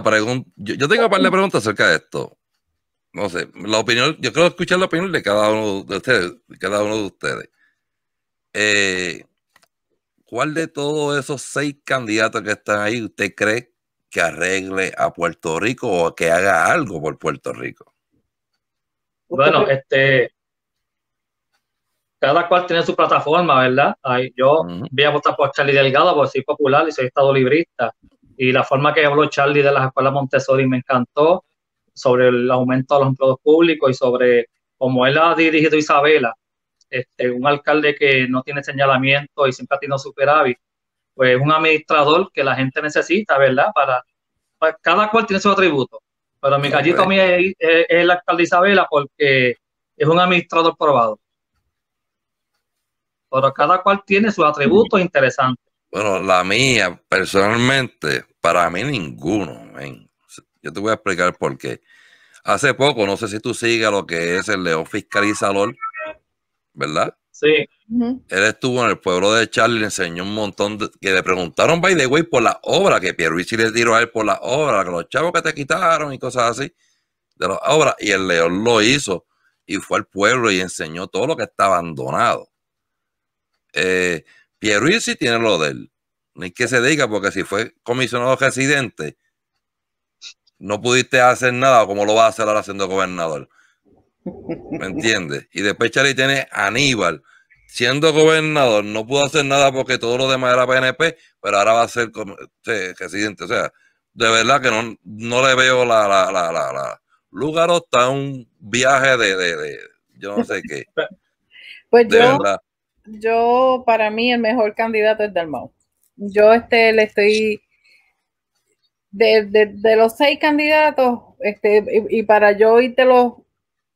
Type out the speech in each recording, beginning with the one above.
pregunta, yo, tengo un par de preguntas acerca de esto. No sé, la opinión, yo creo escuchar la opinión de cada uno de ustedes, de cada uno de ustedes. Eh, ¿Cuál de todos esos seis candidatos que están ahí usted cree que arregle a Puerto Rico o que haga algo por Puerto Rico? Bueno, este, cada cual tiene su plataforma, ¿verdad? yo voy a votar por Charlie Delgado porque soy popular y soy estado librista. Y la forma que habló Charlie de las escuelas Montessori me encantó sobre el aumento de los empleados públicos y sobre cómo él ha dirigido Isabela, este, un alcalde que no tiene señalamiento y siempre ha tenido superávit, pues un administrador que la gente necesita, ¿verdad? Para, pues, cada cual tiene su atributo. Pero mi gallito a mí es, es el alcalde Isabela porque es un administrador probado. Pero cada cual tiene sus atributos interesantes. Bueno, la mía, personalmente, para mí ninguno. Yo te voy a explicar por qué. Hace poco, no sé si tú sigas lo que es el León Fiscalizador, ¿verdad? Sí. Él estuvo en el pueblo de Charlie, le enseñó un montón que le preguntaron by the way por la obra que Pierluisi le tiró a él por la obra, que los chavos que te quitaron y cosas así de la obra y el León lo hizo y fue al pueblo y enseñó todo lo que está abandonado. Eh, si tiene lo de él. Ni que se diga, porque si fue comisionado residente, no pudiste hacer nada como lo va a hacer ahora siendo gobernador. ¿Me entiendes? Y después Charlie tiene Aníbal. Siendo gobernador, no pudo hacer nada porque todo lo demás era PNP, pero ahora va a ser residente. O sea, de verdad que no, no le veo la, la, está un viaje de, yo no sé qué. Pues yo, yo, para mí, el mejor candidato es Dalmau. Yo este, le estoy. De, los seis candidatos, este, y, para yo los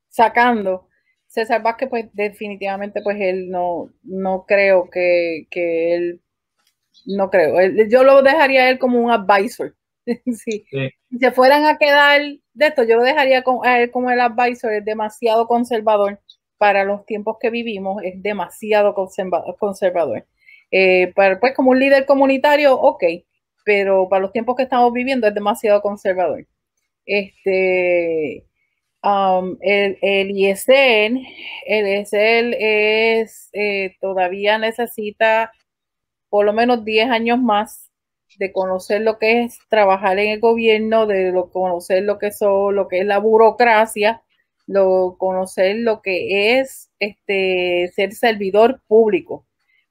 sacando, César Vázquez, pues definitivamente, pues él no, no creo que, que él, no creo, yo lo dejaría a él como un advisor. Si se fueran a quedar de esto, yo lo dejaría a él como el advisor, es demasiado conservador para los tiempos que vivimos es demasiado conservador. Eh, pues como un líder comunitario, ok, pero para los tiempos que estamos viviendo es demasiado conservador. Este, um, el, el el es, eh, todavía necesita por lo menos 10 años más de conocer lo que es trabajar en el gobierno, de conocer lo que, son, lo que es la burocracia, lo, conocer lo que es este, ser servidor público,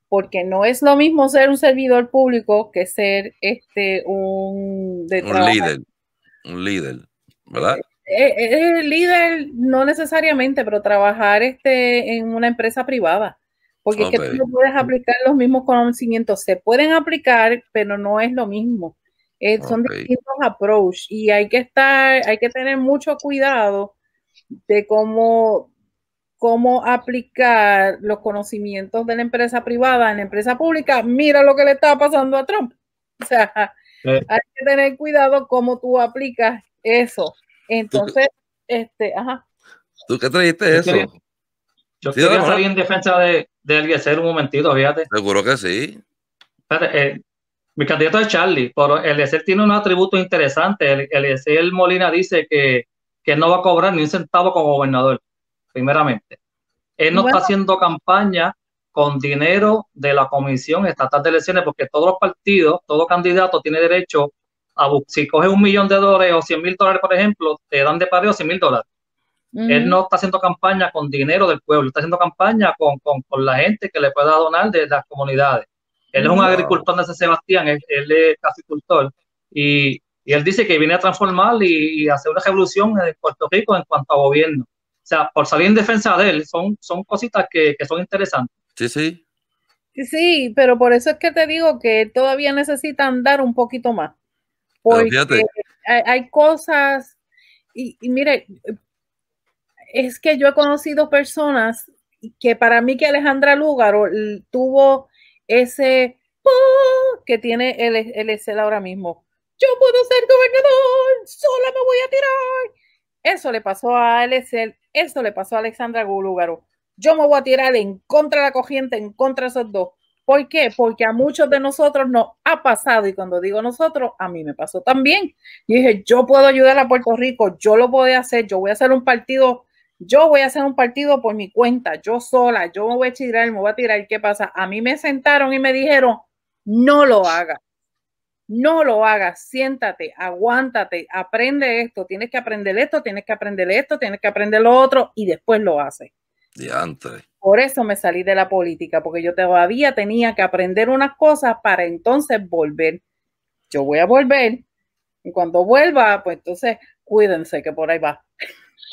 porque no es lo mismo ser un servidor público que ser este, un, un líder. Un líder, ¿verdad? Eh, eh, líder, no necesariamente, pero trabajar este, en una empresa privada porque es que tú no puedes aplicar los mismos conocimientos. Se pueden aplicar, pero no es lo mismo. Eh, son distintos approach y hay que estar, hay que tener mucho cuidado de cómo, aplicar los conocimientos de la empresa privada en la empresa pública, mira lo que le está pasando a Trump. O sea, hay que tener cuidado cómo tú aplicas eso. Entonces, este, ajá. ¿Tú qué trajiste eso? yo sí, quería salir en defensa de, de Eliezer un momentito, fíjate. Seguro que sí. Eh, mi candidato es Charlie, pero Eliezer tiene un atributo interesante. el Molina dice que que no va a cobrar ni un centavo como gobernador, primeramente. Él no está haciendo campaña con dinero de la Comisión Estatal de Elecciones, porque todos los partidos, todo candidato tiene derecho a, si coge un millón de dólares o 100 mil dólares, por ejemplo, te dan de pareo 100 mil dólares. Él no está haciendo campaña con dinero del pueblo, está haciendo campaña con, la gente que le pueda donar de las comunidades. Él es un agricultor de San Sebastián, él, es caficultor y y él dice que viene a transformar y, hacer una revolución en Puerto Rico en cuanto a gobierno. O sea, por salir en defensa de él, son, son cositas que, son interesantes. Sí, sí. Sí, pero por eso es que te digo que todavía necesitan andar un poquito más. Porque hay, cosas, y, mire, es que yo he conocido personas que para mí que Alejandra Lúgaro tuvo ese ¡oh! que tiene el, el Excel ahora mismo yo puedo ser gobernador, sola me voy a tirar. Eso le pasó a Alex, eso le pasó a Alexandra Gulúgaro. Yo me voy a tirar en contra de la corriente, en contra de esos dos. ¿Por qué? Porque a muchos de nosotros nos ha pasado, y cuando digo nosotros, a mí me pasó también. dije, yo puedo ayudar a Puerto Rico, yo lo puedo hacer, yo voy a hacer un partido, yo voy a hacer un partido por mi cuenta, yo sola, yo me voy a tirar, me voy a tirar. ¿Qué pasa? A mí me sentaron y me dijeron, no lo haga. No lo hagas, siéntate, aguántate, aprende esto, tienes que aprender esto, tienes que aprender esto, tienes que aprender lo otro y después lo haces. antes. Por eso me salí de la política, porque yo todavía tenía que aprender unas cosas para entonces volver. Yo voy a volver y cuando vuelva, pues entonces cuídense que por ahí va.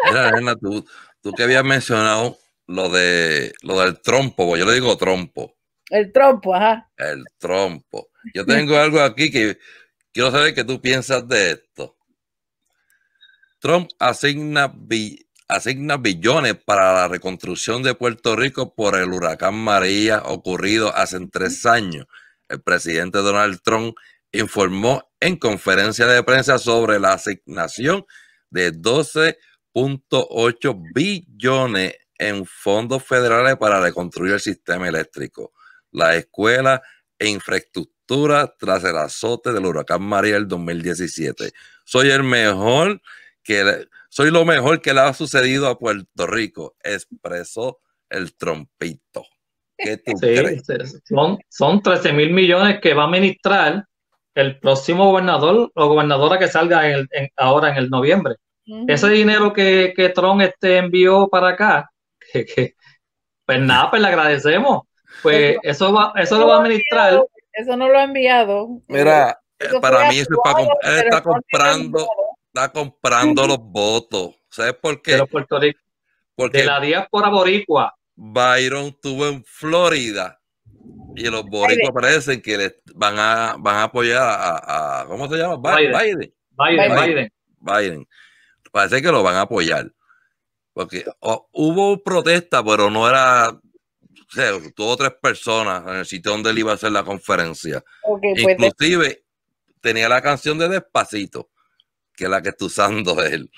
Mira, tú, tú que habías mencionado lo de lo del trompo, pues yo le digo trompo. El trompo, ajá. El trompo. Yo tengo algo aquí que quiero saber qué tú piensas de esto. Trump asigna, asigna billones para la reconstrucción de Puerto Rico por el huracán María ocurrido hace tres años. El presidente Donald Trump informó en conferencia de prensa sobre la asignación de 12.8 billones en fondos federales para reconstruir el sistema eléctrico, la escuela e infraestructura tras el azote del huracán María del 2017. Soy el mejor que soy lo mejor que le ha sucedido a Puerto Rico, expresó el trompito. Este, son, son 13 mil millones que va a administrar el próximo gobernador o gobernadora que salga ahora en el noviembre. Ese dinero que, que Trump este envió para acá, pues nada, pues le agradecemos. Pues, pues eso, va, eso lo va a administrar eso no lo ha enviado. Mira, eh, para mí eso es para está comprando, está comprando los votos. ¿Sabes por qué? De Porque de la diáspora boricua. Byron estuvo en Florida y los boricuas parecen que les van a van a apoyar a, ¿cómo se llama? Biden. Biden. Biden. Parece que lo van a apoyar. Porque hubo protesta, pero no era sea, tuvo tres personas en el sitio donde él iba a hacer la conferencia. Pues, Inclusive tenía la canción de Despacito, que es la que está usando él.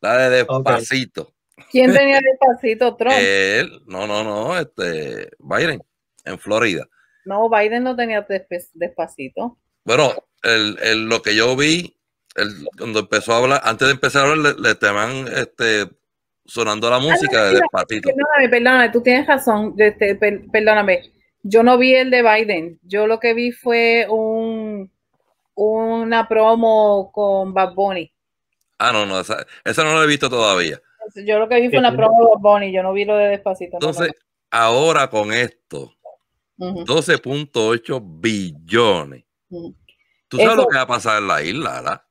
La de Despacito. ¿Quién tenía Despacito, Trump? Él, no, no, no, este, Biden, en Florida. No, Biden no tenía Despacito. Bueno, el, lo que yo vi, el, cuando empezó a hablar, antes de empezar a hablar, le, le teman este, sonando la ah, música de despacito Perdóname, perdóname, tú tienes razón, este, perdóname. Yo no vi el de Biden, yo lo que vi fue un una promo con Bad Bunny. Ah, no, no, esa, no la he visto todavía. Yo lo que vi fue una promo de Bad Bunny, yo no vi lo de despacito. Entonces, ahora con esto, 12.8 billones. ¿Tú sabes lo que va a pasar en la isla, ¿verdad?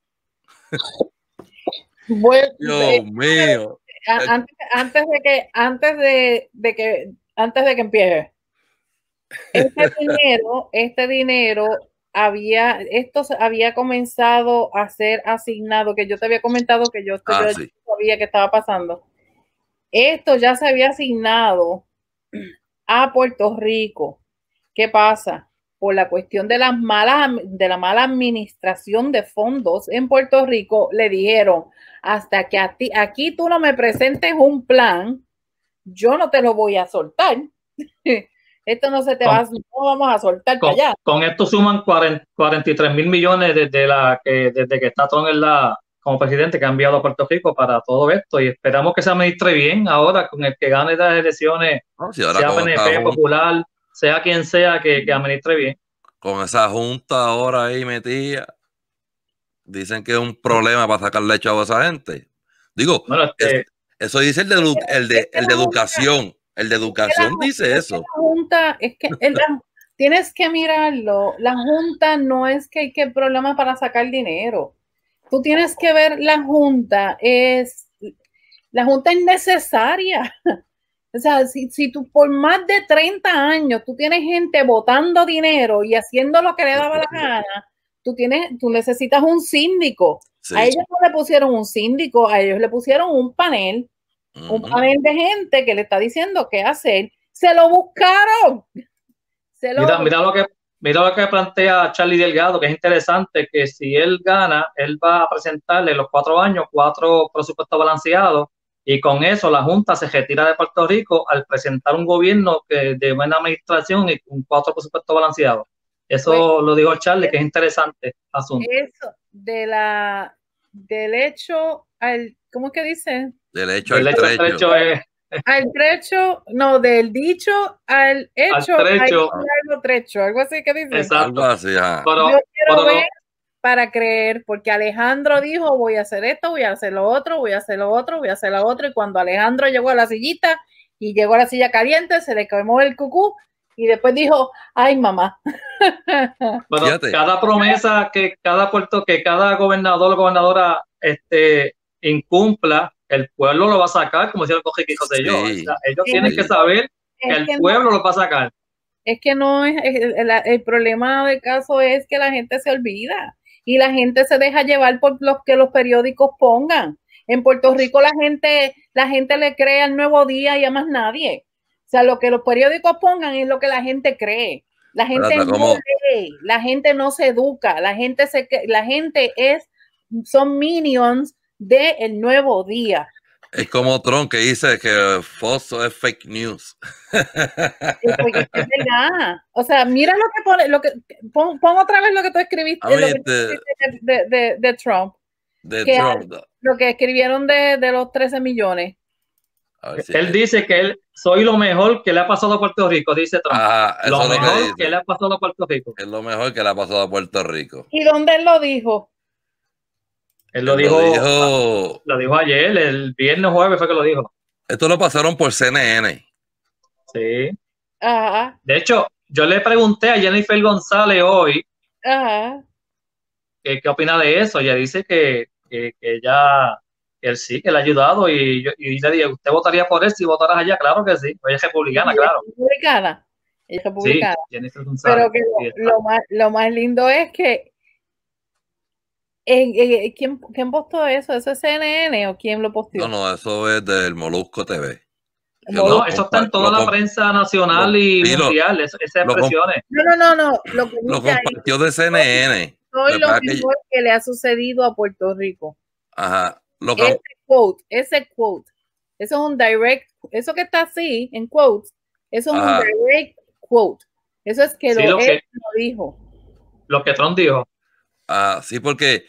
Dios eh, mío antes, de que, antes de, que, antes de que empiece. Este dinero, este dinero había, esto había comenzado a ser asignado, que yo te había comentado que yo, ah, sabía que estaba pasando. Esto ya se había asignado a Puerto Rico. ¿Qué pasa? Por la cuestión de, las malas, de la mala administración de fondos en Puerto Rico, le dijeron, hasta que a ti, aquí tú no me presentes un plan, yo no te lo voy a soltar. Esto no se te va a, no vamos a soltar con, Con esto suman 43 mil millones desde, la, que, desde que está Trump en la, como presidente que ha enviado a Puerto Rico para todo esto y esperamos que se administre bien ahora con el que gane las elecciones, sea PNP, Popular, sea quien sea que, que administre bien. Con esa junta ahora ahí metida. Dicen que es un problema para sacarle chavo a esa gente. Digo, eso dice el de, el de, educación. El de educación dice eso. junta, es que tienes que mirarlo. La junta no es que hay que problema para sacar dinero. Tú tienes que ver la junta. Es la junta es necesaria. O sea, si, si tú por más de 30 años tú tienes gente votando dinero y haciendo lo que le daba la gana, tú tienes, tú necesitas un síndico. A ellos no le pusieron un síndico, a ellos le pusieron un panel, un panel de gente que le está diciendo qué hacer. Se lo buscaron. mira, lo que, mira que plantea Charlie Delgado, que es interesante, que si él gana, él va a presentarle los cuatro años cuatro presupuestos balanceados y con eso la Junta se retira de Puerto Rico al presentar un gobierno que, de buena administración y con cuatro presupuestos balanceados. Eso pues, lo dijo Charlie que es eh, interesante asunto. de la, del hecho al, ¿cómo que dice? Del hecho al trecho. Eh. al trecho, no, del dicho al hecho, al trecho. Algo trecho, algo así que dice. Exacto. Así, Yo quiero ver para creer, porque Alejandro dijo, voy a hacer esto, voy a hacer lo otro, voy a hacer lo otro, voy a hacer lo otro, y cuando Alejandro llegó a la sillita y llegó a la silla caliente, se le quemó el cucú y después dijo, ay mamá. Bueno, cada promesa que cada puerto, que cada gobernador o gobernadora este, incumpla, el pueblo lo va a sacar, como decía el coge que ellos. ellos tienen que saber que el pueblo lo va a sacar. Es que no es, el, problema del caso es que la gente se olvida y la gente se deja llevar por lo que los periódicos pongan. En Puerto pues Rico la gente, la gente le cree al nuevo día y a más nadie. O sea, lo que los periódicos pongan es lo que la gente cree. La gente no lee, la gente no se educa, la gente se la gente es son minions del el nuevo día. Es como Trump que dice que Fosso es fake news. O sea, mira lo que pone, lo que pon, otra vez lo que tú escribiste, este de, Trump. De Trump. lo que escribieron de, los 13 millones él dice que él soy lo mejor que le ha pasado a Puerto Rico, dice Trump. lo mejor que, le ha pasado a Puerto Rico. Es lo mejor que le ha pasado a Puerto Rico. ¿Y dónde él lo dijo? Él lo, dijo, lo dijo, ayer, el viernes jueves fue que lo dijo. Esto lo pasaron por CNN. Sí. Ajá. De hecho, yo le pregunté a Jennifer González hoy eh, ¿qué, opina de eso. Ella dice que, que ella él sí, él ha ayudado y, yo, y le dije, ¿usted votaría por él si votaras allá? Claro que sí, ella es republicana, claro. Republicana. es republicana. Sí, Pero que lo, lo, más, lo más lindo es que ¿quién, ¿Quién postó eso? ¿Eso es CNN o quién lo postió? No, no, eso es del Molusco TV. No, eso está en toda la prensa nacional y mundial, esas expresiones. No, no, no, no. Lo, lo compartió de CNN. Soy lo mejor que, le ha sucedido a Puerto Rico. Ajá. Ese quote, ese quote. Eso es un direct, eso que está así en quotes, eso es un direct quote. Eso es que, lo, que, dijo. Lo que Trump dijo. Ah, sí, porque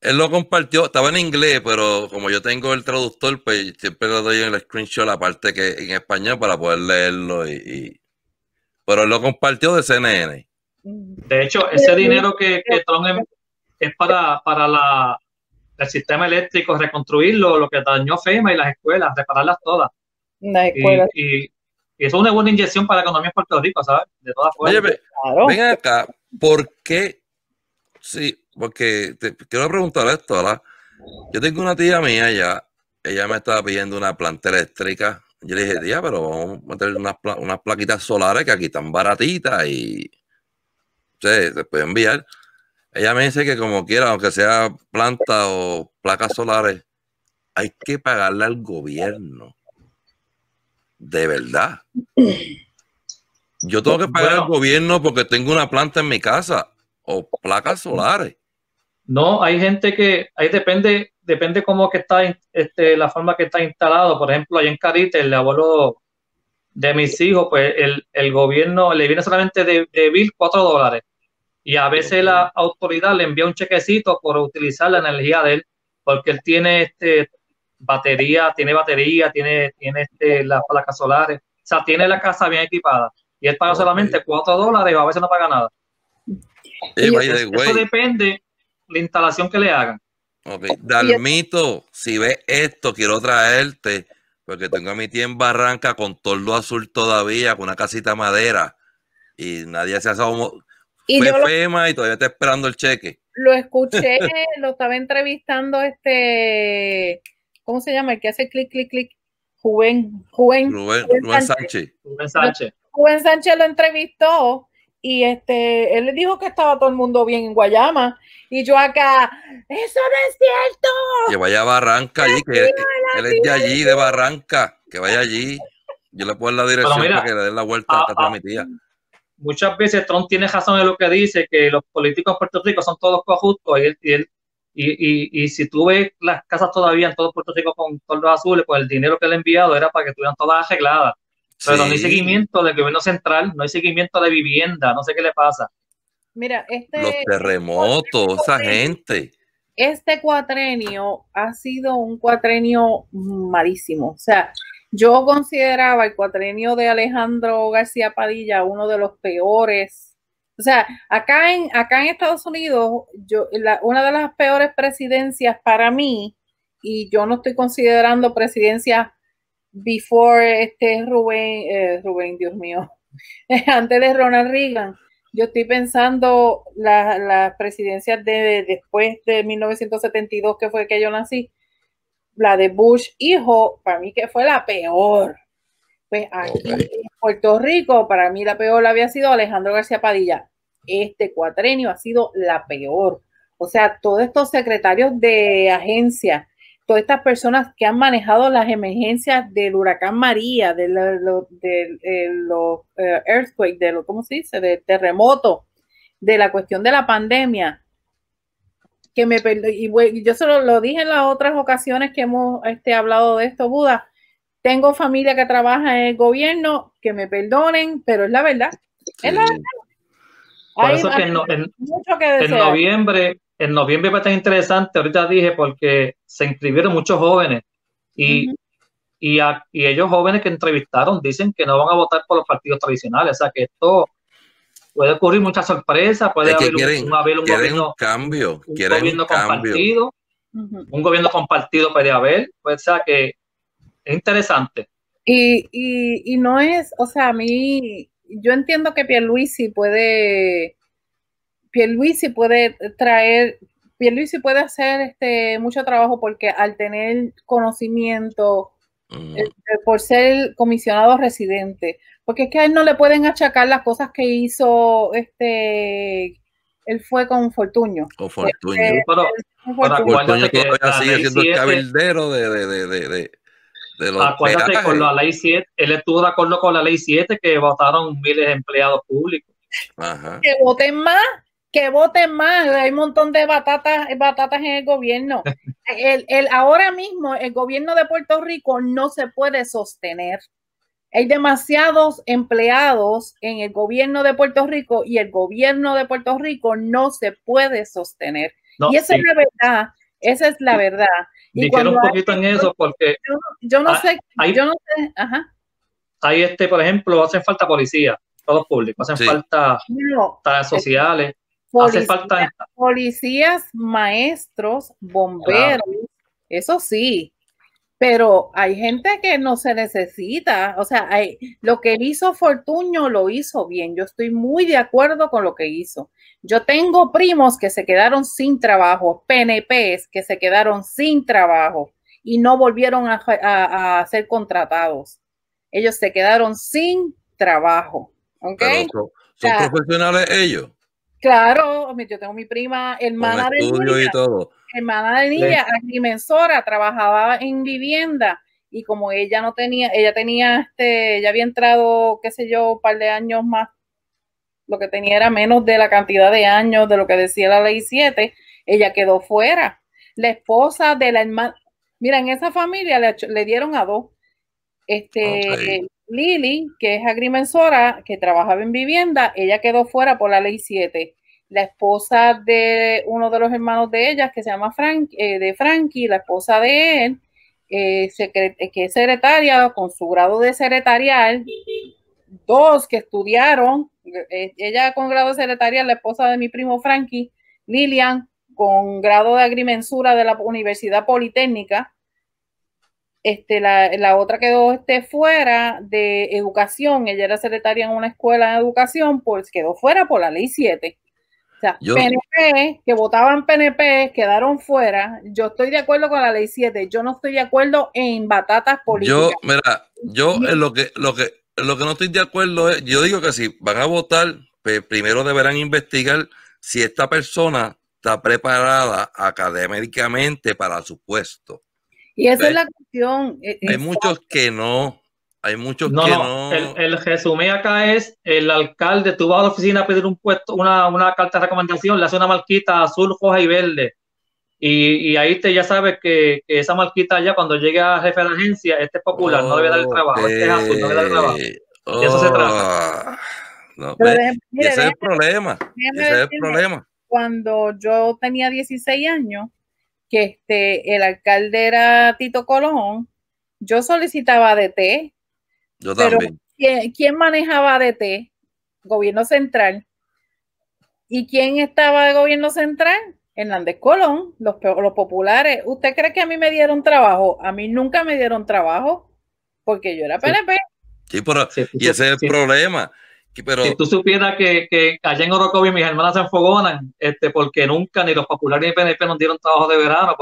él lo compartió, estaba en inglés, pero como yo tengo el traductor, pues siempre le doy en el screenshot la parte que en español para poder leerlo y, pero él lo compartió de CNN. Mm. De hecho, ese dinero que, que Trump es, es para, para la el sistema eléctrico, reconstruirlo, lo que dañó FEMA y las escuelas, repararlas todas. Y, eso es una buena inyección para la economía en Puerto Rico, ¿sabes? De todas formas. Oye, acá, ¿por qué? Sí, porque te quiero preguntar esto, ¿verdad? Yo tengo una tía mía ya, ella me estaba pidiendo una planta eléctrica. Yo le dije, tía, pero vamos a meter unas, plaquitas solares que aquí están baratitas y se, se puede enviar. Ella me dice que como quiera, aunque sea planta o placas solares, hay que pagarle al gobierno. De verdad. Yo tengo que pagar al gobierno porque tengo una planta en mi casa o placas solares. No, hay gente que, ahí depende, depende cómo que está, este, la forma que está instalado. Por ejemplo, allá en Carite, el abuelo de mis hijos, pues el, gobierno le viene solamente de, de dólares y a veces la autoridad le envía un chequecito por utilizar la energía de él, porque él tiene este batería, tiene batería, tiene, tiene este, las placas solares, o sea, tiene la casa bien equipada y él paga solamente cuatro dólares o a veces no paga nada. y eso, depende de la instalación que le hagan. Oh, Dalmito, si ves esto, quiero traerte, porque tengo a mi tía en Barranca con tordo azul todavía, con una casita madera, y nadie se ha FEMA y todavía está esperando el cheque. Lo escuché, lo estaba entrevistando este, ¿cómo se llama? El que hace clic, clic, clic. Juven, Juven, Rubén, Sánchez. Rubén Sánchez. Sánchez lo entrevistó y este, él le dijo que estaba todo el mundo bien en Guayama. Y yo acá, eso no es cierto. Que vaya a Barranca allí, que él, es de allí, de Barranca, que vaya allí. Yo le puedo dar la dirección para que le den la vuelta a, a mi tía muchas veces Trump tiene razón en lo que dice, que los políticos en Puerto Rico son todos coajustos. y él, y, y, y, si tú ves las casas todavía en todo Puerto Rico con los azules, pues el dinero que le ha enviado era para que estuvieran todas arregladas. Pero no hay seguimiento del gobierno central, no hay seguimiento de vivienda, no sé qué le pasa. Mira, este... Los terremotos, esa gente este cuatrenio ha sido un cuatrenio malísimo. O sea, yo consideraba el cuatrenio de Alejandro García Padilla uno de los peores. O sea, acá en, acá en Estados Unidos, yo, una de las peores presidencias para mí, y yo no estoy considerando presidencia before este Rubén, eh, Rubén, Dios mío, antes de Ronald Reagan. Yo estoy pensando las la presidencias después de 1972, que fue que yo nací, la de Bush hijo, para mí que fue la peor. Pues aquí en Puerto Rico, para mí la peor había sido Alejandro García Padilla. Este cuatrenio ha sido la peor. O sea, todos estos secretarios de agencia, todas estas personas que han manejado las emergencias del huracán María, de, de, los, earthquake, de lo, ¿cómo se dice? de terremoto, de la cuestión de la pandemia, que me y, yo se lo, dije en las otras ocasiones que hemos este, hablado de esto, Buda. Tengo familia que trabaja en el gobierno, que me perdonen, pero es la verdad. Es la verdad. Por eso que en, en, noviembre, en noviembre va a estar interesante, ahorita dije, porque se inscribieron muchos jóvenes y, y, ellos jóvenes que entrevistaron dicen que no van a votar por los partidos tradicionales, o sea que esto puede ocurrir muchas sorpresa, puede haber, un, gobierno, cambio, un gobierno compartido, un gobierno compartido puede haber, pues, o sea que es interesante. Y, y, y, no es, o sea, a mí, yo entiendo que Pierluisi puede, Pierluisi puede traer, Pierluisi puede hacer este mucho trabajo porque al tener conocimiento, este, por ser comisionado residente, porque es que a él no le pueden achacar las cosas que hizo este él fue con Fortuño. Este, con Fortuño. pero, Fortuño que sigue siendo el cabildero de, de, de, de, Acuérdate con la ley 7, él estuvo de acuerdo con la ley 7 que votaron miles de empleados públicos. Que voten más, que voten más. Hay un montón de batatas, batatas en el gobierno. el, ahora mismo el gobierno de Puerto Rico no se puede sostener. Hay demasiados empleados en el gobierno de Puerto Rico y el gobierno de Puerto Rico no se puede sostener. y esa es la verdad, esa es la verdad. Y quiero un poquito en eso porque... Yo, no ah, sé, hay, ajá. Hay este, por ejemplo, hacen falta policía, todos públicos, hacen falta no, sociales, falta... Policías, maestros, bomberos, eso sí, pero hay gente que no se necesita, o sea, lo que hizo Fortuño lo hizo bien. Yo estoy muy de acuerdo con lo que hizo. Yo tengo primos que se quedaron sin trabajo, PNPs que se quedaron sin trabajo y no volvieron a, ser contratados. Ellos se quedaron sin trabajo. ¿Son profesionales ellos? Claro, yo tengo mi prima hermana con y todo hermana de niña, agrimensora, trabajaba en vivienda y como ella no tenía, ella tenía, este, ya había entrado, qué sé yo, un par de años más, lo que tenía era menos de la cantidad de años de lo que decía la ley 7, ella quedó fuera. La esposa de la hermana, mira, en esa familia le, dieron a dos. Este, Lili, que es agrimensora, que trabajaba en vivienda, ella quedó fuera por la ley 7 la esposa de uno de los hermanos de ella, que se llama Frank, eh, de Frankie, la esposa de él, eh, eh, que es secretaria con su grado de secretarial, dos que estudiaron, ella con grado de secretarial, la esposa de mi primo Frankie, Lilian, con grado de agrimensura de la Universidad Politécnica. Este, la, otra quedó este, fuera de educación, ella era secretaria en una escuela de educación, pues quedó fuera por la ley 7 o sea, PNP, que votaban PNP, quedaron fuera. Yo estoy de acuerdo con la ley 7. Yo no estoy de acuerdo en batatas políticas. Yo, mira, yo lo que, lo que, lo que no estoy de acuerdo es, yo digo que si van a votar, pues primero deberán investigar si esta persona está preparada académicamente para su puesto. Y esa es la cuestión. Eh, hay muchos que no. Hay muchos que no. no... El, el, resumen acá es: el alcalde, tú vas a la oficina a pedir un puesto, una, carta de recomendación, le hace una marquita azul, roja y verde. Y, ahí te ya sabes que, esa marquita ya cuando llegue a jefe de la agencia, este es popular, no debe dar el trabajo, este es azul, no debe dar el trabajo. y eso se trata. Oh. ese es el problema. Ese es el problema. Cuando yo tenía 16 años, que este, el alcalde era Tito Colón, yo solicitaba de té yo también. ¿Quién manejaba ADT? Gobierno central. ¿Y quién estaba de gobierno central? Hernández Colón, los, los populares. ¿Usted cree que a mí me dieron trabajo? A mí nunca me dieron trabajo porque yo era PNP. Sí, y ese es el problema. Pero, si tú supieras que, que allá en Orocovi mis hermanas se enfogonan, este, porque nunca ni los populares ni PNP nos dieron trabajo de verano,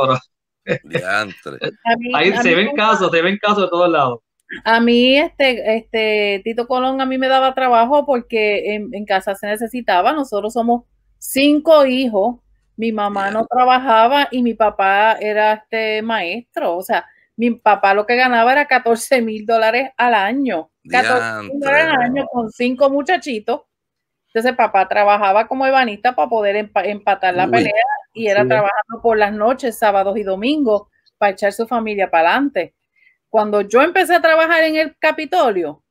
Ahí se ven casos, se ven casos de todos lados. A mí, este, este, Tito Colón a mí me daba trabajo porque en, casa se necesitaba. Nosotros somos cinco hijos. Mi mamá no trabajaba y mi papá era este maestro. O sea, mi papá lo que ganaba era 14 mil dólares al año. 14 mil dólares al año con cinco muchachitos. Entonces papá trabajaba como ebanista para poder empatar la pelea y era trabajando por las noches, sábados y domingos, para echar su familia para adelante. Cuando yo empecé a trabajar en el Capitolio,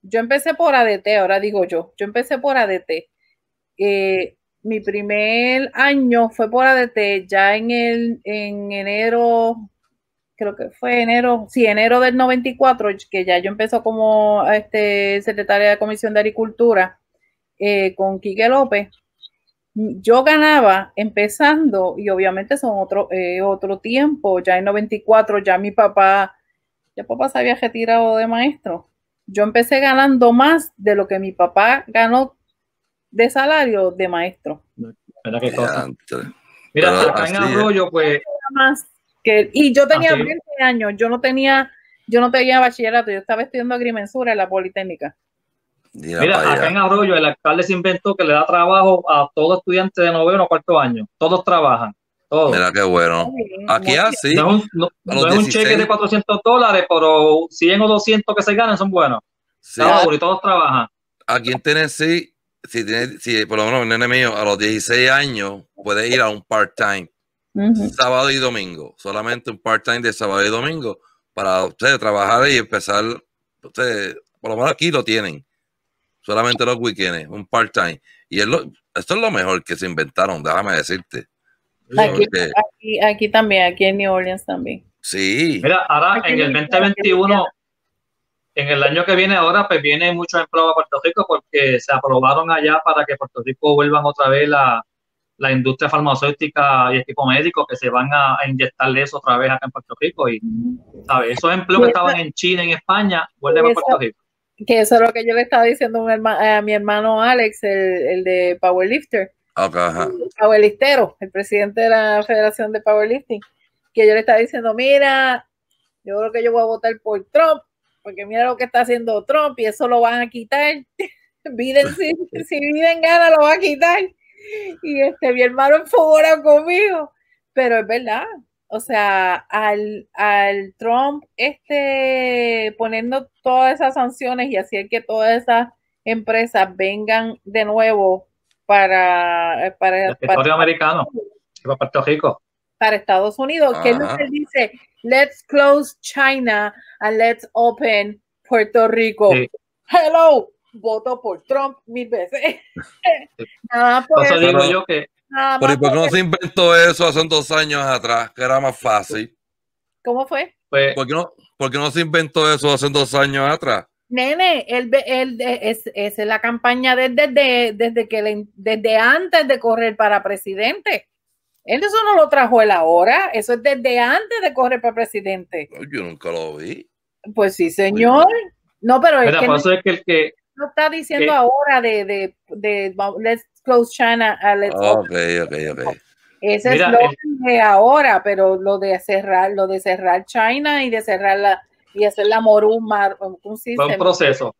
yo empecé por ADT, ahora digo yo, yo empecé por ADT. Eh, mi primer año fue por ADT, ya en, el, enero, creo que fue enero, sí, enero del 94, que ya yo empezó como este, secretaria de Comisión de Agricultura eh, con Quique López. Yo ganaba empezando, y obviamente son otro, eh, otro tiempo, ya en 94 ya mi papá ya papá se había retirado de maestro. Yo empecé ganando más de lo que mi papá ganó de salario de maestro. Mira, acá en Arroyo, pues. que, y yo ah, tenía así. años, yo no tenía, yo no tenía bachillerato, yo estaba estudiando agrimensura en la Politécnica. Mira, acá en Arroyo el alcalde se inventó que le da trabajo a todo estudiante de noveno o cuarto año. Todos trabajan. Oh. Mira qué bueno. Aquí así. No, es un cheque de 400 dólares, pero 100 o 200 que se ganan son buenos. Sí. Todos, todos trabajan. Aquí en Tennessee, si, tiene, si por lo menos, nene mío, a los 16 años puede ir a un part-time. Sábado y domingo. Solamente un part-time de sábado y domingo para ustedes trabajar y empezar. Ustedes, por lo menos aquí lo tienen. Solamente los weekends, un part-time. Y esto es lo mejor que se inventaron, déjame decirte. Este aquí, aquí, también, aquí en New Orleans también. Sí. Mira, ahora en el 2021, en el año que viene ahora, pues viene mucho empleo a Puerto Rico porque se aprobaron allá para que Puerto Rico vuelvan otra vez la, industria farmacéutica y equipo médico que se van a, a inyectarle otra vez acá en Puerto Rico. Y, ¿sabes? Esos empleos que pues estaban en China, en España, vuelven a pues Puerto Rico. Que eso es lo que yo le estaba diciendo a mi hermano, Alex, el, el de Powerlifter Powerlistero, el presidente de la Federación de Powerlifting, que yo le estaba diciendo, mira, yo creo que yo voy a votar por Trump, porque mira lo que está haciendo Trump y eso lo van a quitar. si, si gana, lo va a quitar. Y este, mi hermano enfogora conmigo. Pero es verdad, o sea, al, al Trump este, poniendo todas esas sanciones y hacer que todas esas empresas vengan de nuevo para, Estados Unidos, que es lo dice, let's close China and let's open Puerto Rico. Hello, voto por Trump mil veces. por eso, digo yo que... por qué no se inventó eso hace dos años atrás, que era más fácil? ¿Cómo fue? Pues porque no, ¿Por qué no se inventó eso hace dos años atrás? Nene, él, eh, es, es, la campaña desde, desde, que desde antes de correr para presidente. Él eso no lo trajo él ahora, eso es desde antes de correr para presidente. Yo nunca lo vi. Pues sí, señor. No, pero el que, no, que, está diciendo ahora de, de, de, Let's Close China. Uh, let's okay, Ese es lo de ahora, pero lo de cerrar, lo de cerrar China y de cerrar la, y hacer la moruma, un sistema. Un proceso,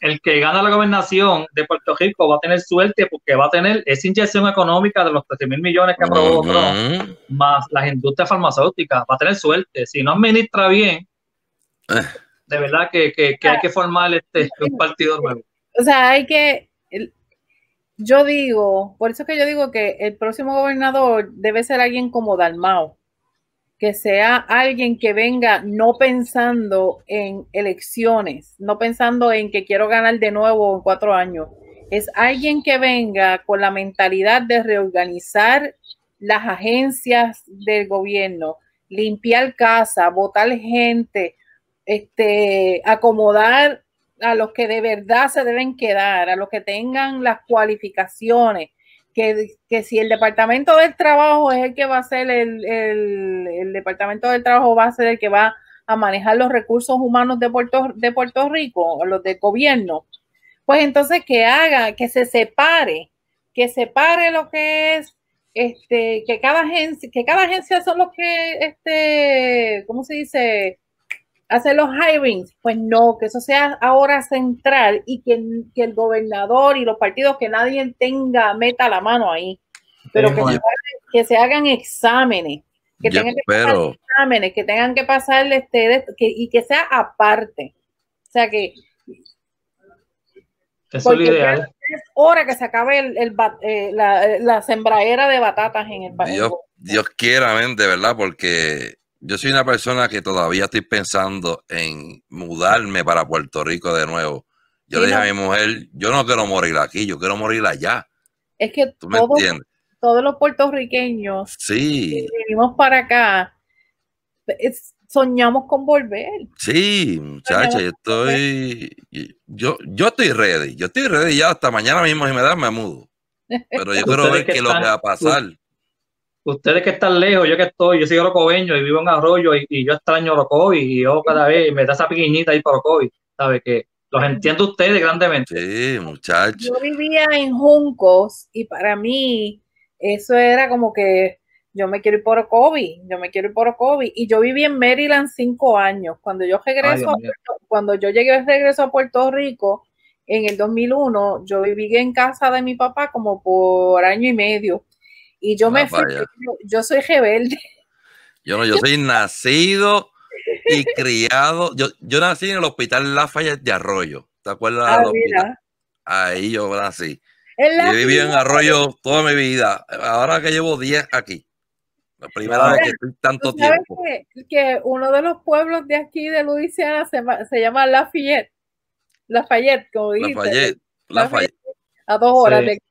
El que gana la gobernación de Puerto Rico va a tener suerte porque va a tener esa inyección económica de los 13 mil millones que aprobó uh más las industrias farmacéuticas, va a tener suerte. Si no administra bien, de verdad que, hay que formar este, un partido nuevo. O sea, hay que, yo digo, por eso que yo digo que el próximo gobernador debe ser alguien como Dalmao, que sea alguien que venga no pensando en elecciones, no pensando en que quiero ganar de nuevo en cuatro años. Es alguien que venga con la mentalidad de reorganizar las agencias del gobierno, limpiar casa, votar gente, este, acomodar a los que de verdad se deben quedar, a los que tengan las cualificaciones, que, si el departamento del trabajo es el que va a ser el, el, departamento del trabajo va a ser el que va a manejar los recursos humanos de Puerto, de Puerto Rico, los de gobierno, pues entonces que haga, que se separe, que separe lo que es, este, que cada agencia, que cada agencia son los que, este, ¿cómo se dice? hacer los hirings, pues no, que eso sea ahora central y que, el gobernador y los partidos, que nadie tenga meta la mano ahí, pero que, se hagan, exámenes, que tengan que exámenes, que tengan que pasar este, y que sea aparte. O sea que... ¿eh? es hora que se acabe eh, la, la sembradera de batatas en el país. Dios, Dios quiera, ¿verdad? Porque yo soy una persona que todavía estoy pensando en mudarme para Puerto Rico de nuevo. Yo le dije a mi mujer, yo no quiero morir aquí, yo quiero morir allá. Es que todos los puertorriqueños que vinimos para acá, soñamos con volver. Sí, muchacha, yo estoy, yo, yo estoy ready, yo estoy ready ya hasta mañana mismo si me dan, me mudo. Pero yo quiero ver qué es lo que va a pasar ustedes que están lejos, yo que estoy, yo soy rocobeño y vivo en Arroyo y, yo extraño loco y yo cada vez me da esa pequeñita ahí por y ¿sabes? Que los entiendo ustedes grandemente. Sí, muchachos. Yo vivía en Juncos y para mí eso era como que yo me quiero ir por y yo me quiero ir por loco Y yo viví en Maryland cinco años. Cuando yo regreso, cuando yo llegué regreso a Puerto Rico en el 2001, yo viví en casa de mi papá como por año y medio y yo me ah, fui, yo, soy rebelde. Yo no, yo soy nacido y criado. Yo, yo nací en el hospital Lafayette de Arroyo. ¿Te acuerdas? Ah, Ahí yo nací. Y viví en Arroyo toda mi vida. Ahora que llevo 10 aquí. La primera vez que estoy tanto sabes tiempo. Que, uno de los pueblos de aquí de Luisiana se, se llama Lafayette. Lafayette, como la Lafayette, Lafayette. A dos horas de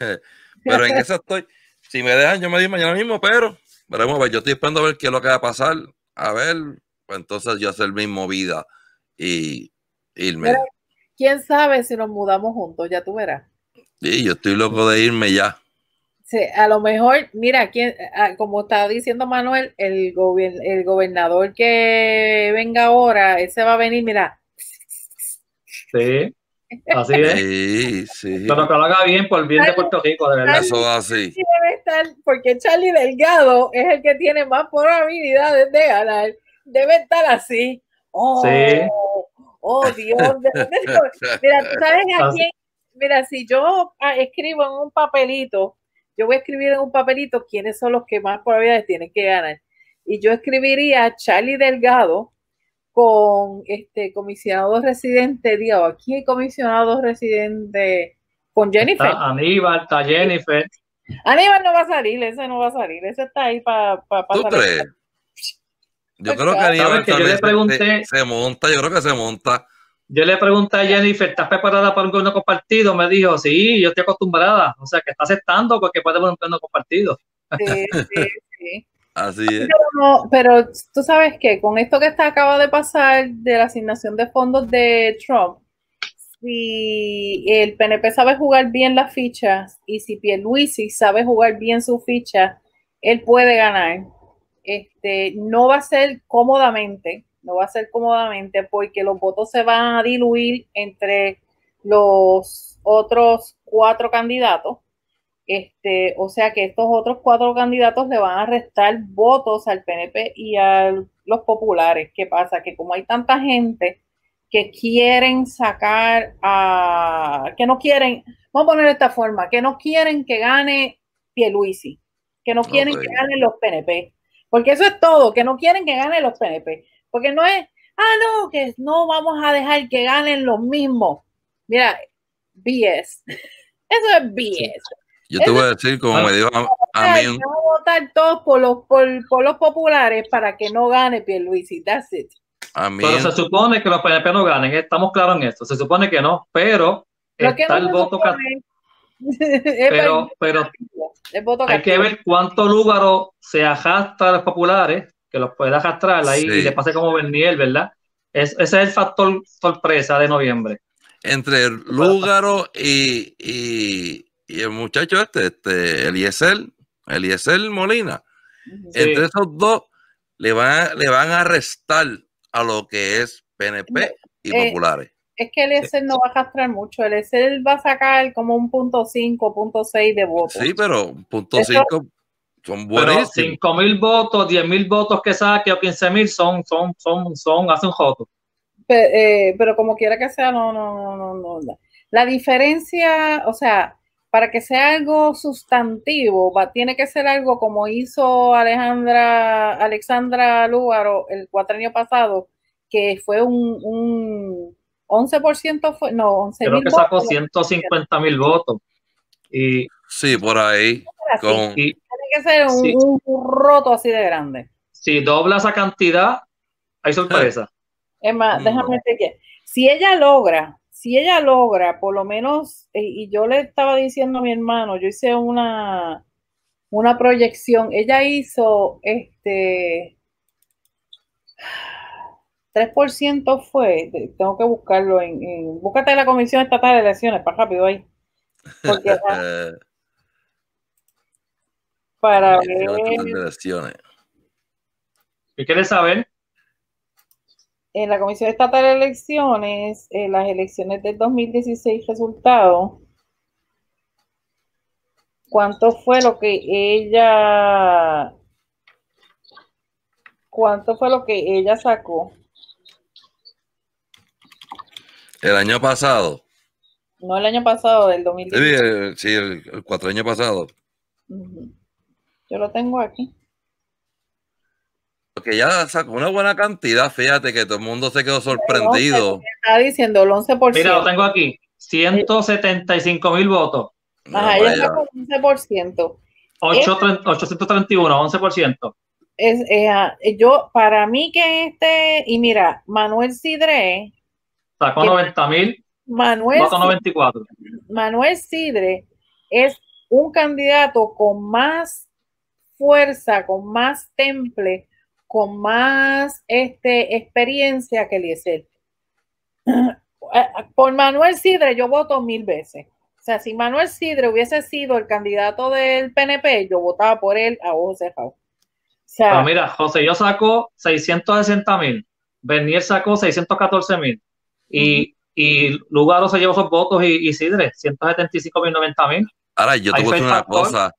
Pero en eso estoy. Si me dejan, yo me di mañana mismo, pero veremos, ver, yo estoy esperando a ver qué es lo que va a pasar. A ver, pues entonces yo hacer mi movida y irme. ¿Quién sabe si nos mudamos juntos? Ya tú verás. Sí, yo estoy loco de irme ya. Sí, a lo mejor, mira, ¿quién, ah, como estaba diciendo Manuel, el, el gobernador que venga ahora, ese va a venir, mira. Sí. Así es. Sí, sí. Pero que bien por el bien de Puerto Rico, de así. Debe estar, porque Charlie Delgado es el que tiene más probabilidades de ganar. Debe estar así. Oh, oh Dios. Mira, ¿tú sabes a quién? Mira, si yo ah, escribo en un papelito, yo voy a escribir en un papelito quiénes son los que más probabilidades tienen que ganar. Y yo escribiría Charlie Delgado, con este comisionado residente, digo, aquí hay comisionado residente con Jennifer. Aníbal, está Jennifer. Aníbal no va a salir, ese no va a salir, ese está ahí para pa, Yo creo que Aníbal yo le pregunté, se, monta, yo creo que se monta. Yo le pregunté a Jennifer, ¿estás preparada para un gobierno compartido? Me dijo, sí, yo estoy acostumbrada. O sea, que está aceptando porque puede haber un gobierno compartido. Sí, Así es. Pero, tú sabes que con esto que está, acaba de pasar de la asignación de fondos de Trump, si el PNP sabe jugar bien las fichas y si Pierluisi sabe jugar bien su ficha, él puede ganar. Este, no va a ser cómodamente, no va a ser cómodamente porque los votos se van a diluir entre los otros cuatro candidatos este, o sea que estos otros cuatro candidatos le van a restar votos al PNP y a los populares. ¿Qué pasa? Que como hay tanta gente que quieren sacar a, que no quieren, vamos a poner de esta forma, que no quieren que gane Pieluisi que no quieren que ganen los PNP, porque eso es todo, que no quieren que gane los PNP, porque no es, ah, no, que no vamos a dejar que ganen los mismos. Mira, BS. Eso es BS. Yo te voy a decir, como ah. me dijo a, mí. Vamos a votar todos por los, los populares para que no gane Pierluisi. That's it. pero se supone que los PNP no ganen, estamos claros en esto. Se supone que no, pero, está el voto pero, hay que ver cuánto lugar se ajusta a los populares, que los pueda arrastrar ahí y le pase como Bernier, ¿verdad? Es, ese es el factor sorpresa de noviembre. Entre Lúgaro y y el muchacho este, este el Eliezer Molina. Entre esos dos le van, a, le van a restar a lo que es PNP y eh, populares. Es que el Eliezer no va a castrar mucho, El Eliezer va a sacar como un punto 5, punto 6 de votos. Sí, pero punto 5 son buenos. 5 mil votos, 10 mil votos que saque o 15 mil son, son, son, son, hacen jotos. Pero, eh, pero como quiera que sea, no, no, no, no. no. La diferencia, o sea, para que sea algo sustantivo, va, tiene que ser algo como hizo Alejandra, Alexandra Lúgaro el años pasado, que fue un, un 11% fue, no, 11 Creo que sacó 150.000 150 mil votos. Y, sí, por ahí. tiene que ser un, roto así de grande. Si dobla esa cantidad, hay sorpresa. Es más, mm, déjame decir que si ella logra si ella logra, por lo menos, eh, y yo le estaba diciendo a mi hermano, yo hice una, una proyección, ella hizo este 3% fue, tengo que buscarlo en, en búscate la Comisión Estatal de Elecciones, para rápido ahí. Porque, para ver. qué quieres saber, en la Comisión Estatal de Elecciones, en eh, las elecciones del 2016 resultado, ¿cuánto fue lo que ella, cuánto fue lo que ella sacó? El año pasado. No el año pasado, del 2016. Sí, el, cuatro años pasado. Yo lo tengo aquí que ya sacó una buena cantidad, fíjate que todo el mundo se quedó sorprendido. Está diciendo el 11%. Mira, lo tengo aquí, 175 mil votos. Ajá, ella 11%. 831, 11%. Es, eh, ah, eh, yo, para mí que este, y mira, Manuel Sidre. Sacó 90 mil. Manuel, 94. Manuel Sidre es un candidato con más fuerza, con más temple con más este, experiencia que Eliezer. Eh, por Manuel Sidre yo voto mil veces. O sea, si Manuel Sidre hubiese sido el candidato del PNP, yo votaba por él a ojos mira, José, yo saco 660 mil, Bernier sacó 614 mil y, Lugaro se llevó sus votos y, y Sidre, 175 mil, 90 mil. Ahora, yo te voy a decir una cosa,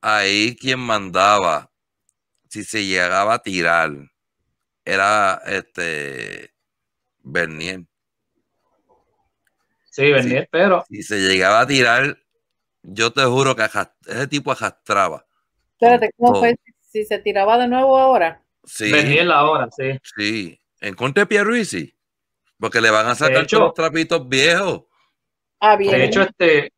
ahí quien mandaba si se llegaba a tirar, era este Bernier. Sí, Bernier, pero. Si se llegaba a tirar, yo te juro que ese tipo ajastraba. Espérate, ¿cómo fue? Si se tiraba de nuevo ahora. Sí. Bernier ahora, sí. Sí. En contra de Porque le van a sacar los trapitos viejos. Ah, bien. De hecho, este,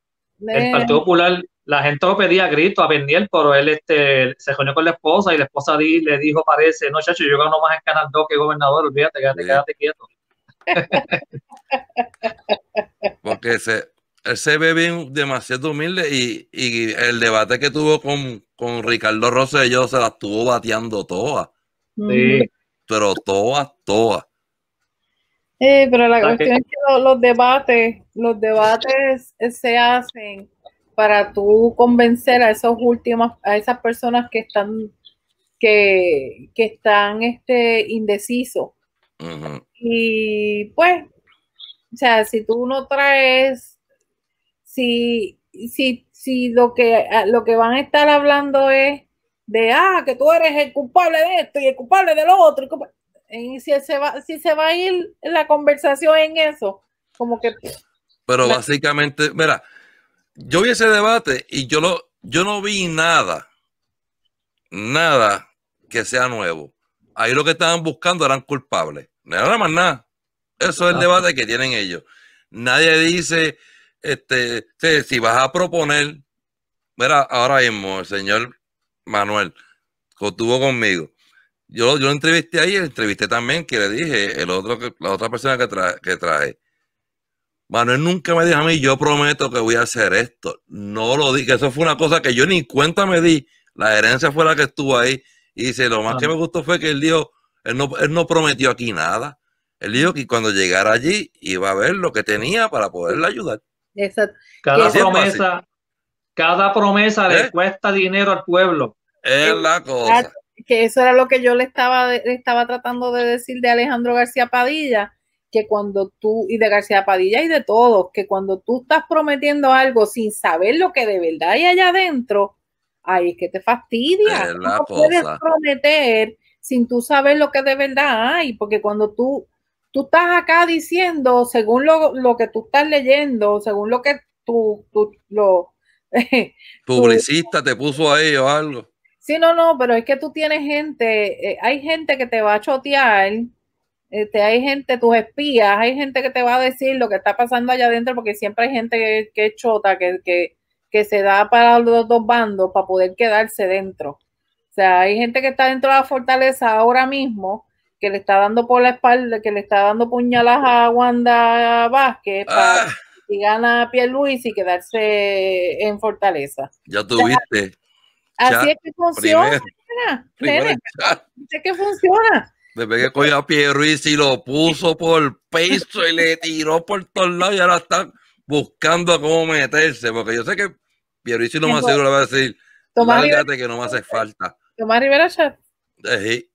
el Partido Popular la gente lo pedía a grito a Beniel, pero él este, se reunió con la esposa y la esposa le dijo, parece, no, chacho, yo gano más en Canal 2 que gobernador, olvídate, quédate, quédate quieto. Porque él se ve bien demasiado humilde y, y el debate que tuvo con, con Ricardo Rosselló se la estuvo bateando toda. Sí. Pero toda, toda. Sí, pero la cuestión es que los debates, los debates se hacen para tú convencer a esos últimos, a esas personas que están, que, están este, indecisos. Y pues, o sea, si tú no traes, si, si, si lo que, lo que van a estar hablando es de, ah, que tú eres el culpable de esto y el culpable de lo otro, si, se va, si se va a ir la conversación en eso, como que... Pero básicamente, mira, yo vi ese debate y yo, lo, yo no vi nada, nada que sea nuevo. Ahí lo que estaban buscando eran culpables. Nada más nada. Eso es el debate que tienen ellos. Nadie dice, este, si vas a proponer, ahora mismo el señor Manuel estuvo conmigo. Yo, yo lo entrevisté ahí, entrevisté también, que le dije, el otro, la otra persona que, que traje. Manuel nunca me dijo a mí, yo prometo que voy a hacer esto. No lo di, que eso fue una cosa que yo ni cuenta me di. La herencia fue la que estuvo ahí. Y dice, lo más que ah. me gustó fue que él dijo, él no, él no prometió aquí nada. Él dijo que cuando llegara allí iba a ver lo que tenía para poderle ayudar. Cada promesa, cada promesa le ¿Eh? cuesta dinero al pueblo. Es eh, la cosa. Ah, que eso era lo que yo le estaba, le estaba tratando de decir de Alejandro García Padilla, que cuando tú, y de García Padilla y de todos, que cuando tú estás prometiendo algo sin saber lo que de verdad hay allá adentro, ahí es que te fastidia. no puedes prometer sin tú saber lo que de verdad hay, porque cuando tú, tú estás acá diciendo, según lo, que tú estás leyendo, según lo que tú, tú lo... Publicista te puso ahí o algo. Sí, no, no, pero es que tú tienes gente, eh, hay gente que te va a chotear este, hay gente, tus espías, hay gente que te va a decir lo que está pasando allá adentro, porque siempre hay gente que, es chota, que, que, se da para los dos bandos para poder quedarse dentro. O sea, hay gente que está dentro de la fortaleza ahora mismo, que le está dando por la espalda, que le está dando puñalas a Wanda Vázquez y ah. gana a Luis y quedarse en fortaleza. Ya tuviste. así es que funciona. así es que funciona después que cogió a Ruiz y lo puso por peso y le tiró por todos lados y ahora están buscando cómo meterse, porque yo sé que Pierluisi no más seguro le va a decir, lárgate que no me hace falta. Tomás Rivera Chat. Eh, sí.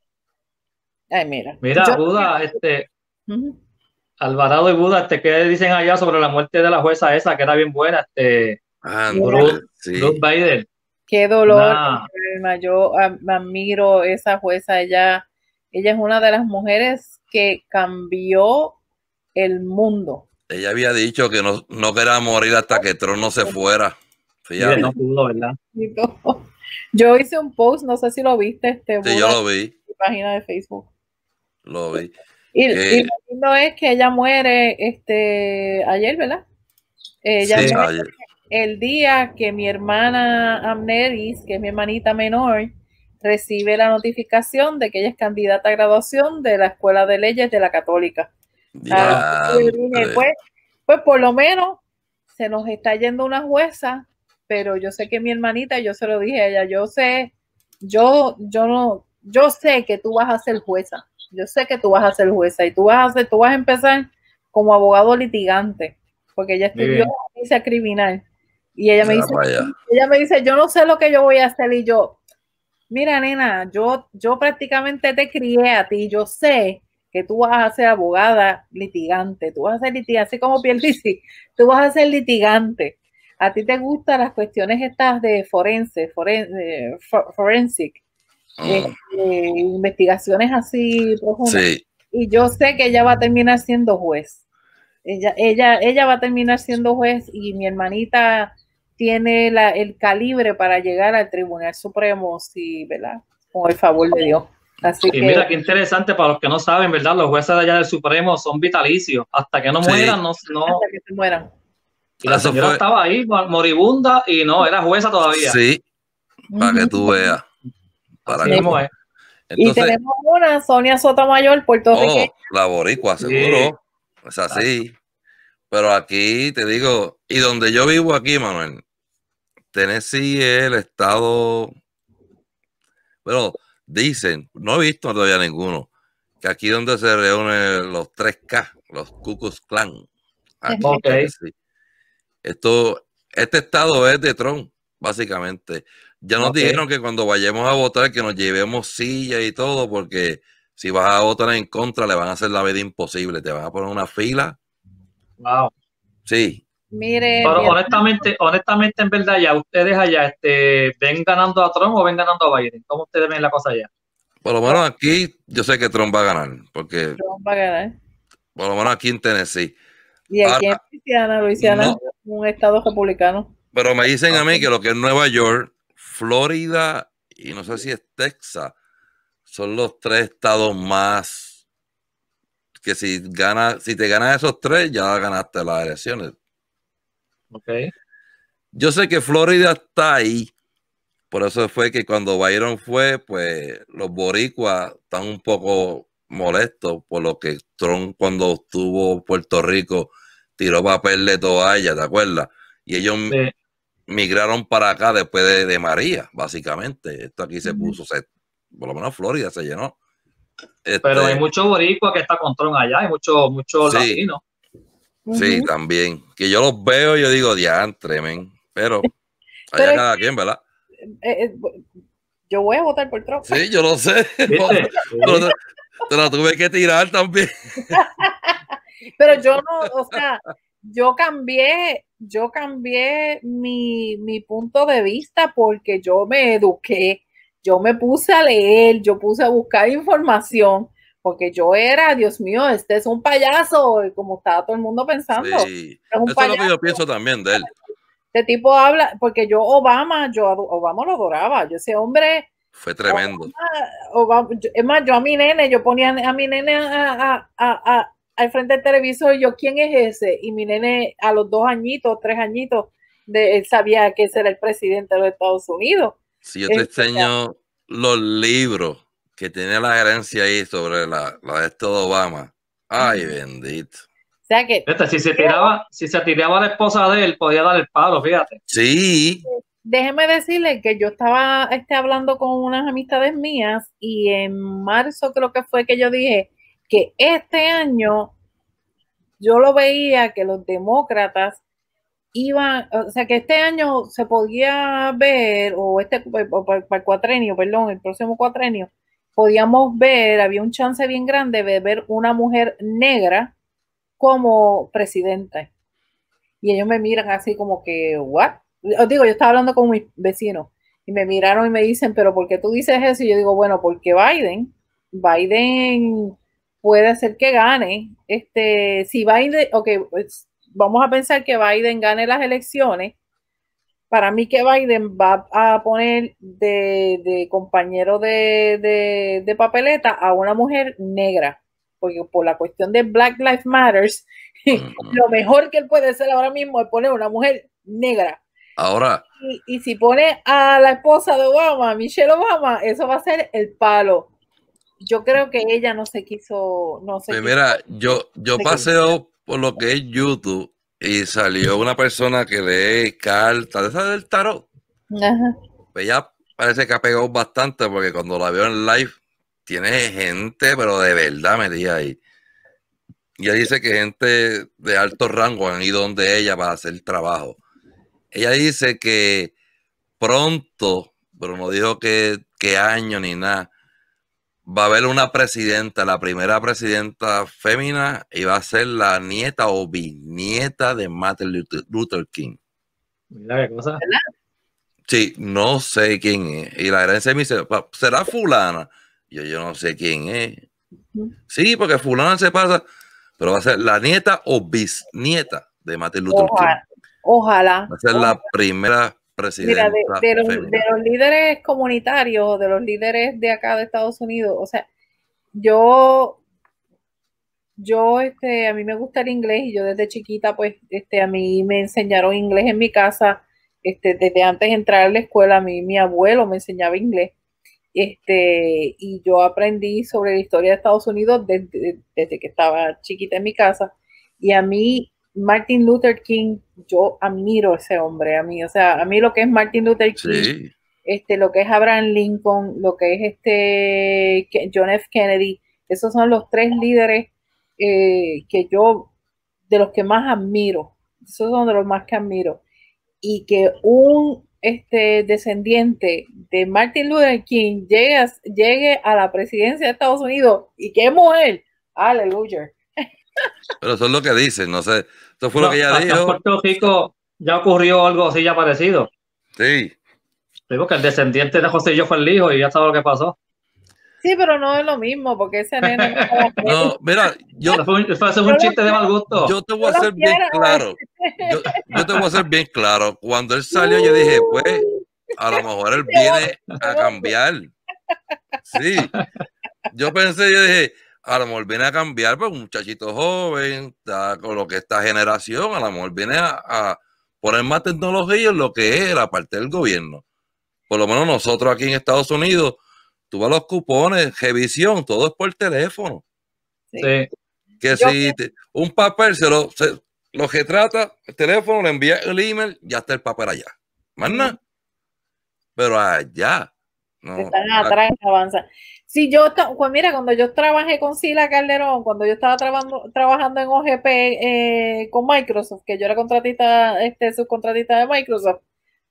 Ay, mira. Mira, Buda, este... Alvarado y Buda, este, ¿qué dicen allá sobre la muerte de la jueza esa, que era bien buena? Este, ah, Ruth, sí. Bader. Qué dolor, eh, yo yo admiro esa jueza allá ella es una de las mujeres que cambió el mundo. Ella había dicho que no, no quería morir hasta que Tron no se fuera. Yo hice un post, no sé si lo viste, este yo lo vi. En mi página de Facebook. Lo vi. Y, lo eh, lindo es que ella muere este ayer, ¿verdad? Eh, el día que mi hermana Amneris, que es mi hermanita menor, recibe la notificación de que ella es candidata a graduación de la Escuela de Leyes de la Católica. pues, pues por lo menos se nos está yendo una jueza, pero yo sé que mi hermanita, yo se lo dije a ella, yo sé, yo, yo no, yo sé que tú vas a ser jueza, yo sé que tú vas a ser jueza y tú vas a tú vas a empezar como abogado litigante, porque ella estudió criminal. Y ella me, dice, ella me dice, yo no sé lo que yo voy a hacer y yo, mira, nena, yo, yo prácticamente te crié a ti, yo sé que tú vas a ser abogada litigante, tú vas a ser litigante, así como Pierluisi, tú vas a ser litigante. A ti te gustan las cuestiones estas de forense, forense forensic, ah. eh, eh, investigaciones así profundas. Y yo sé que ella va a terminar siendo juez. Ella, ella, ella va a terminar siendo juez y mi hermanita tiene el calibre para llegar al Tribunal Supremo, si, ¿verdad? Con el favor de Dios. Así y mira qué interesante para los que no saben, ¿verdad? Los jueces de allá del Supremo son vitalicios. Hasta que no mueran, no, no. Hasta que se mueran. la señora estaba ahí, moribunda, y no, era jueza todavía. Sí, para que tú veas. Para Y tenemos una, Sonia Sotomayor, puertorriqueña. Oh, la boricua, seguro. Es así. Pero aquí te digo, y donde yo vivo aquí, Manuel, Tennessee es el estado, bueno, dicen, no he visto todavía ninguno, que aquí donde se reúnen los 3K, los Cucus Clan. Esto, este estado es de Trump, básicamente. Ya nos dijeron que cuando vayamos a votar que nos llevemos silla y todo, porque si vas a votar en contra le van a hacer la vida imposible, te van a poner una fila. Wow. Sí, pero honestamente, honestamente, en verdad, ya ustedes allá este, ven ganando a Trump o ven ganando a Biden. ¿Cómo ustedes ven la cosa allá? Por lo menos aquí, yo sé que Trump va a ganar, porque. va a ganar. Por lo menos aquí en Tennessee. Y aquí en Luisiana, Luisiana un estado republicano. Pero me dicen a mí que lo que es Nueva York, Florida y no sé si es Texas, son los tres estados más que si gana, si te ganas esos tres, ya ganaste las elecciones. Okay. Yo sé que Florida está ahí. Por eso fue que cuando Byron fue, pues los boricuas están un poco molestos por lo que Trump cuando estuvo Puerto Rico tiró papel de toalla, ¿te acuerdas? Y ellos migraron para acá después de, María, básicamente. Esto aquí se puso, por lo menos Florida se llenó. Pero hay este muchos boricuas que está con Trump allá, hay muchos mucho, latinos. Sí, también. Que yo los veo y yo digo, diantre, men. Pero, allá cada quien, ¿verdad? Eh, eh, yo voy a votar por Trump. Sí, yo lo sé. te la tuve que tirar también. Pero yo no, o sea, yo cambié, yo cambié mi, mi, punto de vista porque yo me eduqué, yo me puse a leer, yo puse a buscar información porque yo era, Dios mío, este es un payaso, como estaba todo el mundo pensando. Sí. Es un yo pienso también de él. Este tipo habla, porque yo Obama, yo Obama lo adoraba, yo ese hombre... Fue tremendo. es más, yo a mi nene, yo ponía a mi nene al frente del televisor, yo, ¿quién es ese? Y mi nene a los dos añitos, tres añitos, de, él sabía que ese era el presidente de los Estados Unidos. Si yo te este, enseño los libros que tiene la herencia ahí sobre la, la de todo Obama. Ay, bendito. O sea que. si se tiraba, si se tiraba la esposa de él, podía dar el palo, fíjate. Sí. Déjeme decirle que yo estaba este, hablando con unas amistades mías y en marzo creo que fue que yo dije que este año yo lo veía que los demócratas iban, o sea, que este año se podía ver, o este, el cuatrenio, perdón, el próximo cuatrenio, podíamos ver, había un chance bien grande de ver una mujer negra como presidenta. Y ellos me miran así como que, ¿what? Os digo, yo estaba hablando con mis vecinos y me miraron y me dicen, pero ¿por qué tú dices eso? Y yo digo, bueno, porque Biden, Biden puede hacer que gane. Este, si Biden, o que pues, vamos a pensar que Biden gane las elecciones, para mí que Biden va a poner de, compañero de, papeleta a una mujer negra, porque por la cuestión de Black Lives Matters, lo mejor que él puede hacer ahora mismo es poner una mujer negra. Ahora. Y, si pone a la esposa de Obama, Michelle Obama, eso va a ser el palo. Yo creo que ella no se quiso, no pues yo, yo paseo por lo que es YouTube y salió una persona que lee cartas, de esa del tarot. Ajá. Pues ella parece que ha pegado bastante porque cuando la veo en live tiene gente, pero de verdad me di ahí. Y ella dice que gente de alto rango han ido donde ella va a hacer el trabajo. Ella dice que pronto, pero no dijo qué que año ni nada, va a haber una presidenta, la primera presidenta fémina, y va a ser la nieta o bisnieta de Martin Luther, King. qué cosa. Sí, no sé quién es. Y la herencia me dice, ¿será fulana? Yo, yo no sé quién es. Sí, porque fulana se pasa, pero va a ser la nieta o bisnieta de Martin Luther King. Ojalá. Va a ser la primera Mira, de, los, líderes comunitarios, de los líderes de acá de Estados Unidos, o sea, yo, yo, este, a mí me gusta el inglés y yo desde chiquita, pues, este, a mí me enseñaron inglés en mi casa, este, desde antes de entrar a la escuela, a mí mi abuelo me enseñaba inglés, este, y yo aprendí sobre la historia de Estados Unidos desde que estaba chiquita en mi casa, y a mí Martin Luther King, yo admiro ese hombre, a mí, o sea, a mí lo que es Martin Luther King, este, lo que es Abraham Lincoln, lo que es este John F. Kennedy, esos son los tres líderes eh, que yo, de los que más admiro, esos son de los más que admiro, y que un este descendiente de Martin Luther King llegue a, la presidencia de Estados Unidos y que mujer, aleluya. Pero eso es lo que dicen, no sé, eso fue lo que dijo. En Puerto ya ocurrió algo así ya parecido. Sí. Digo que el descendiente de José y yo fue el hijo y ya sabes lo que pasó. Sí, pero no es lo mismo, porque ese nene. no, mira, yo. fue, un, chiste de mal gusto. Yo te voy a ser bien claro. Yo, yo, te voy a ser bien claro. Cuando él salió, yo dije, pues, a lo mejor él viene a cambiar. Sí. Yo pensé, yo dije, a lo mejor viene a cambiar pues, un muchachito joven, con lo que esta generación, a lo mejor viene a, poner más tecnología en lo que es la parte del gobierno. Por lo menos nosotros aquí en Estados Unidos, tú vas los cupones, revisión, todo es por teléfono. Sí. Que si un papel se lo, lo que trata, el teléfono, le envía el email, ya está el papel allá. Más Pero allá, se están atrás ah. avanza. Si yo, pues mira, cuando yo trabajé con Sila Calderón, cuando yo estaba trabajando trabajando en OGP eh, con Microsoft, que yo era contratista, este, subcontratista de Microsoft,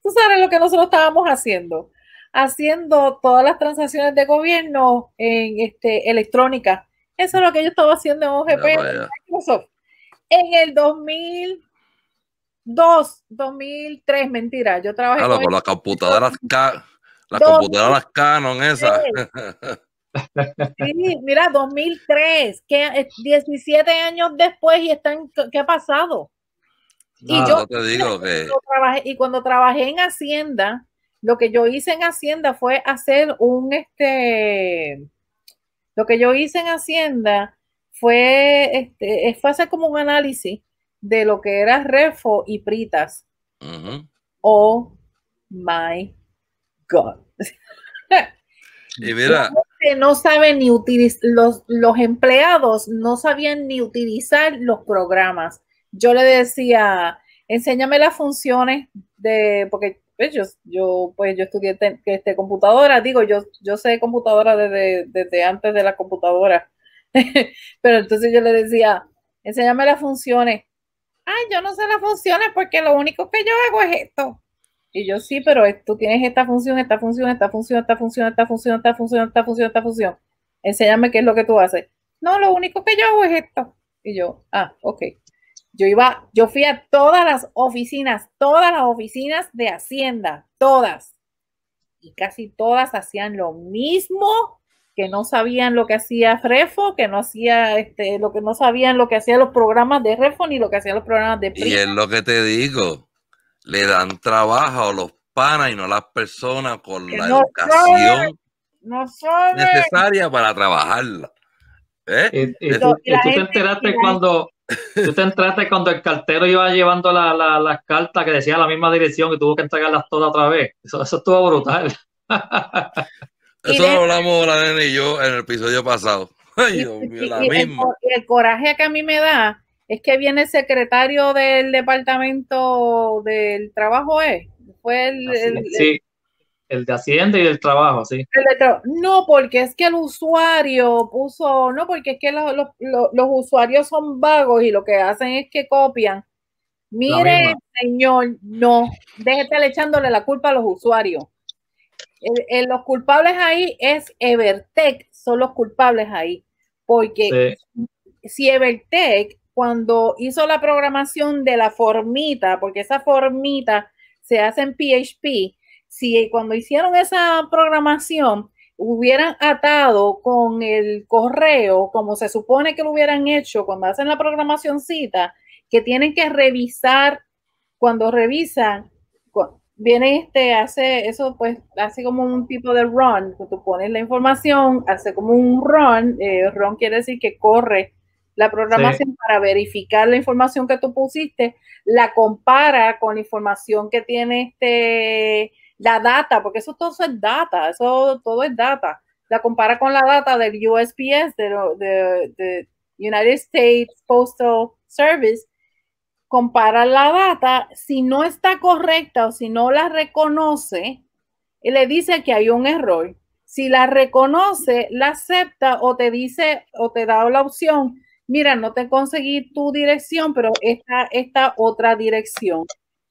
tú sabes lo que nosotros estábamos haciendo, haciendo todas las transacciones de gobierno en este, electrónica. Eso es lo que yo estaba haciendo en OGP en Microsoft. En el 2002, 2003, mentira, yo trabajé con, con las las computadoras Canon, esa. Sí, mira, 2003, que 17 años después y están, ¿qué ha pasado? y yo cuando trabajé, y cuando trabajé en Hacienda, lo que yo hice en Hacienda fue hacer un, este, lo que yo hice en Hacienda fue, este, fue hacer como un análisis de lo que era Refo y Pritas. Oh my no saben ni utilizar, los, empleados no sabían ni utilizar los programas. Yo le decía, enséñame las funciones de, porque pues, yo, yo, pues, yo estudié este, computadora, digo, yo, yo sé computadora desde, desde antes de la computadora. Pero entonces yo le decía, enséñame las funciones. ah yo no sé las funciones porque lo único que yo hago es esto. Y yo sí, pero tú tienes esta función, esta función, esta función, esta función, esta función, esta función, esta función, esta función. Enséñame qué es lo que tú haces. No, lo único que yo hago es esto. Y yo, ah, ok. Yo iba, yo fui a todas las oficinas, todas las oficinas de Hacienda, todas. Y casi todas hacían lo mismo, que no sabían lo que hacía Refo, que no hacía este, lo que no sabían lo que hacían los programas de Refo ni lo que hacían los programas de Prima. Y es lo que te digo le dan trabajo a los panas y no a las personas con la educación necesaria para trabajarla. ¿Eh? Y, tú, te enteraste cuando tú te enteraste cuando el cartero iba llevando las cartas que decía la misma dirección y tuvo que entregarlas todas otra vez. Eso, estuvo brutal. Eso lo hablamos la nena y yo en el episodio pasado. el coraje que a mí me da es que viene el secretario del departamento del trabajo, ¿eh? Fue el, sí, el de Hacienda y el trabajo, sí. no, porque es que el usuario puso, no, porque es que los, los, usuarios son vagos y lo que hacen es que copian. Mire, señor, no, deje echándole la culpa a los usuarios. El, los culpables ahí es Evertech, son los culpables ahí, porque si Evertech cuando hizo la programación de la formita, porque esa formita se hace en PHP, si cuando hicieron esa programación hubieran atado con el correo, como se supone que lo hubieran hecho cuando hacen la programacióncita, que tienen que revisar, cuando revisan, viene este, hace eso, pues hace como un tipo de run, tú pones la información, hace como un run, eh, run quiere decir que corre la programación para verificar la información que tú pusiste, la compara con la información que tiene este, la data, porque eso todo es data, eso todo es data. La compara con la data del USPS, del de, United States Postal Service, compara la data, si no está correcta o si no la reconoce, le dice que hay un error. Si la reconoce, la acepta o te dice o te da la opción, mira, no te conseguí tu dirección, pero esta, esta otra dirección.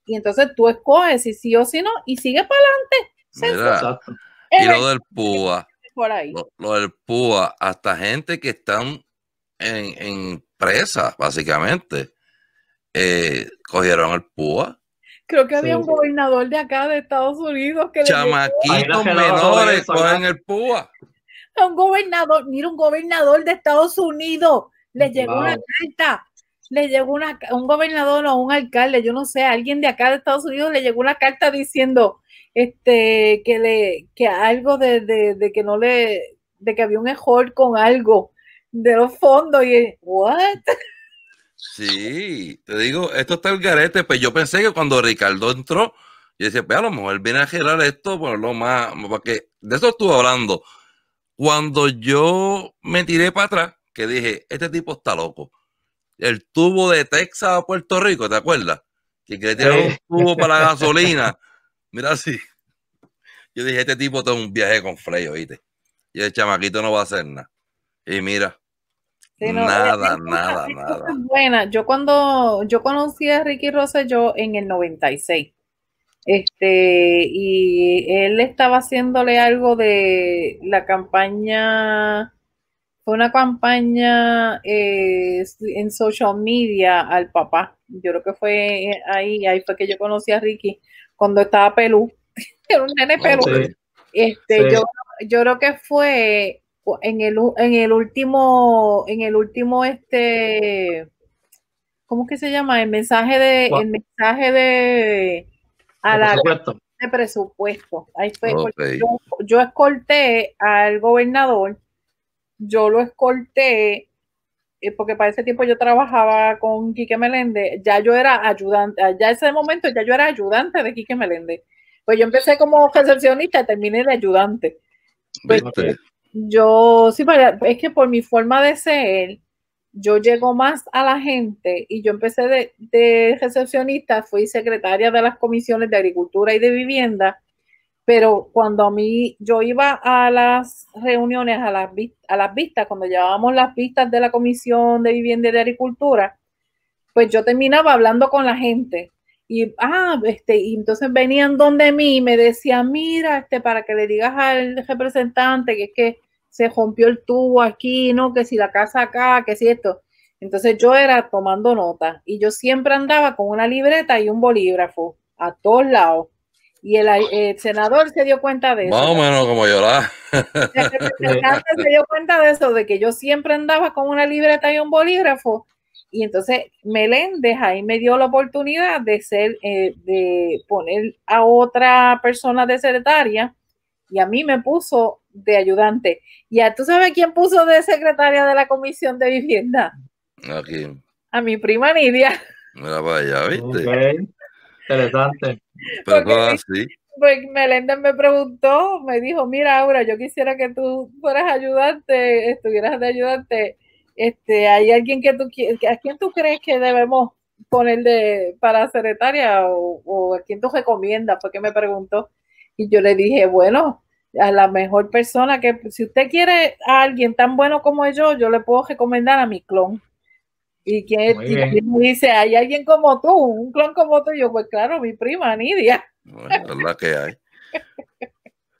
Y entonces tú escoges si sí o si no y sigues para adelante. Eh, y lo del PUA. Lo, del PUA, hasta gente que están en, presa, básicamente, eh, cogieron el PUA. Creo que había un gobernador de acá de Estados Unidos que chamaquitos menores cogen el PUA. Un gobernador, mira un gobernador de Estados Unidos le llegó una carta, le llegó una, un gobernador o un alcalde, yo no sé, alguien de acá de Estados Unidos le llegó una carta diciendo este, que, le, que algo de, que no le, de que había un mejor con algo de los fondos y, ¿what? Sí, te digo, esto está el garete, pues yo pensé que cuando Ricardo entró, yo decía, pues a lo mejor viene a generar esto, por lo más, porque de eso estuvo hablando. Cuando yo me tiré para atrás, que dije, este tipo está loco. El tubo de Texas a Puerto Rico, ¿te acuerdas? Que, un tubo para la gasolina. Mira así. Yo dije, este tipo en un viaje con Frey, oíste. Y el chamaquito no va a hacer nada. Y mira, nada, nada, nada. Buena. Yo cuando yo conocí a Ricky yo en el 96, este, y él estaba haciéndole algo de la campaña fue una campaña eh, en social media al papá. Yo creo que fue eh, ahí, ahí fue que yo conocí a Ricky cuando estaba pelú, era un nene este, Yo, yo creo que fue en el, en el último, en el último, este, ¿cómo que se llama? El mensaje de, el mensaje de a la de presupuesto. Ahí fue, yo, yo escolté al gobernador yo lo escolté eh, porque para ese tiempo yo trabajaba con Quique Melende, ya yo era ayudante, ah, ya ese momento ya yo era ayudante de Quique Melende. Pues yo empecé como recepcionista y terminé de ayudante. Pues, yo, sí, pues, es que por mi forma de ser, yo llego más a la gente y yo empecé de, de recepcionista, fui secretaria de las comisiones de agricultura y de vivienda pero cuando a mí yo iba a las reuniones, a las, a las vistas, cuando llevábamos las vistas de la Comisión de Vivienda y de Agricultura, pues yo terminaba hablando con la gente. Y, ah, este, y entonces venían donde mí y me decían, mira, este, para que le digas al representante que es que se rompió el tubo aquí, ¿no? Que si la casa acá, que si esto. Entonces yo era tomando nota y yo siempre andaba con una libreta y un bolígrafo a todos lados y el, senador se dio cuenta de eso. Más o menos como llorar. El se dio cuenta de eso, de que yo siempre andaba con una libreta y un bolígrafo. Y entonces Meléndez ahí me dio la oportunidad de ser, eh, de poner a otra persona de secretaria y a mí me puso de ayudante. ¿Y a tú sabes quién puso de secretaria de la Comisión de Vivienda? A mi prima Nidia. Mira para ya ¿viste? Interesante. Pero me preguntó, me dijo, mira Aura, yo quisiera que tú fueras ayudante, estuvieras de ayudante. Este, ¿Hay alguien que tú a quién tú crees que debemos poner de, para secretaria o, a quién tú recomiendas? Porque me preguntó. Y yo le dije, bueno, a la mejor persona que si usted quiere a alguien tan bueno como yo, yo le puedo recomendar a mi clon. Y que me dice, hay alguien como tú, un clon como tú. yo, pues claro, mi prima, Nidia. es que hay.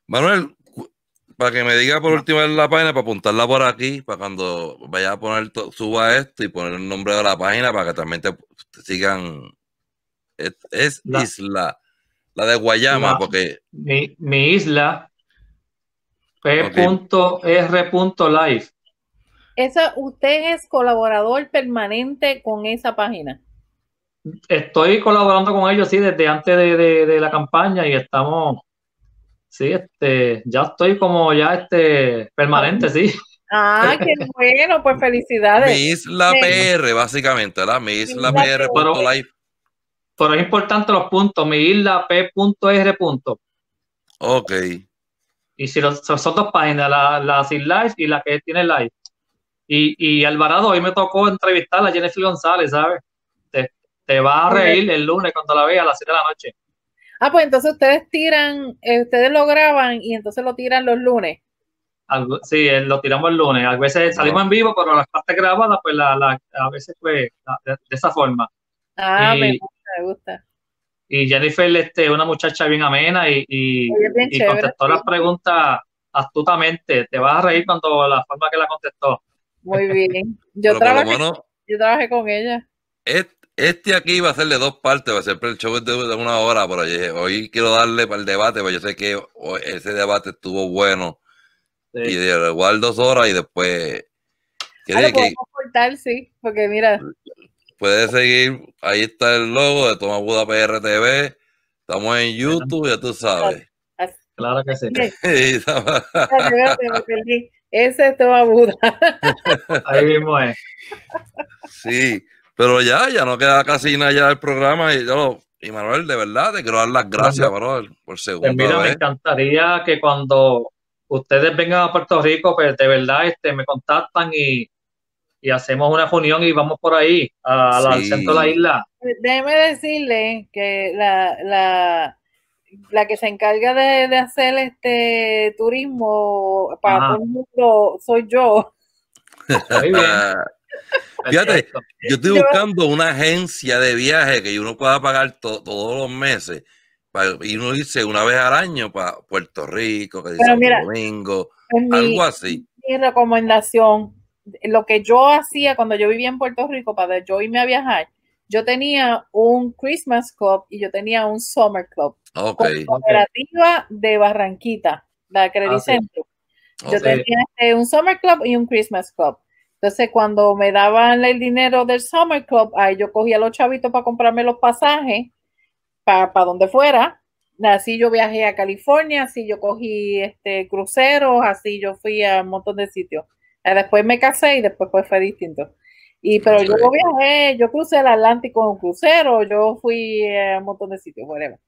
Manuel, para que me diga por última la página, para apuntarla por aquí, para cuando vaya a poner, suba esto y poner el nombre de la página para que también te, sigan. Es, la, Isla, la de Guayama, porque. Mi, isla, p.r.life. Eso, usted es colaborador permanente con esa página. Estoy colaborando con ellos, sí, desde antes de, la campaña y estamos, sí, este, ya estoy como ya este permanente, sí. Ah, qué bueno, pues felicidades. Mi La PR, básicamente, ¿verdad? Mi La PR. Pero, pero es importante los puntos, mi isla p.r. Ok. Y si son dos páginas, las la sin live y la que tiene live. Y, y Alvarado, hoy me tocó entrevistar a Jennifer González, ¿sabes? Te, te vas a reír el lunes cuando la veas a las 7 de la noche. Ah, pues entonces ustedes tiran, eh, ustedes lo graban y entonces lo tiran los lunes. sí, eh, lo tiramos el lunes. A veces salimos en vivo, pero las partes grabadas, pues la, la, a veces fue pues, de, esa forma. Ah, me gusta, me gusta. Y Jennifer este, una muchacha bien amena y, y, contestó las preguntas astutamente. Te vas a reír cuando la forma que la contestó. Muy bien. Yo, trabajé, yo trabajé con ella. Este, aquí va a ser de dos partes, va a ser el show de una hora, pero hoy quiero darle para el debate, porque yo sé que ese debate estuvo bueno. Y de igual dos horas y después... Ah, sí, porque mira... Puedes seguir, ahí está el logo de Toma Buda PRTV, estamos en YouTube, ya tú sabes. Claro que sí. sí. Ese es todo Buda. Ahí mismo es. Sí, pero ya, ya no queda casi nada ya el programa y yo Manuel, de verdad, te quiero dar las gracias, bro, por segunda pues mira, me encantaría que cuando ustedes vengan a Puerto Rico, pues de verdad este, me contactan y, hacemos una reunión y vamos por ahí, al centro de la isla. Déjeme decirle que la, la, la que se encarga de, hacer este turismo para todo el mundo soy yo. Ah, fíjate, yo estoy buscando una agencia de viaje que uno pueda pagar todos los meses y uno dice una vez al año para Puerto Rico, que dice domingo, algo así. Mi recomendación, lo que yo hacía cuando yo vivía en Puerto Rico para yo irme a viajar, yo tenía un Christmas Club y yo tenía un Summer Club. cooperativa de Barranquita, la Credit ah, Yo tenía eh, un Summer Club y un Christmas Club. Entonces, cuando me daban el dinero del Summer Club, ahí yo cogía los chavitos para comprarme los pasajes para, donde fuera. Así yo viajé a California, así yo cogí este cruceros, así yo fui a un montón de sitios. Después me casé y después pues, fue distinto. Y pero yo viajé, yo crucé el Atlántico en un crucero, yo fui eh, a un montón de sitios, whatever.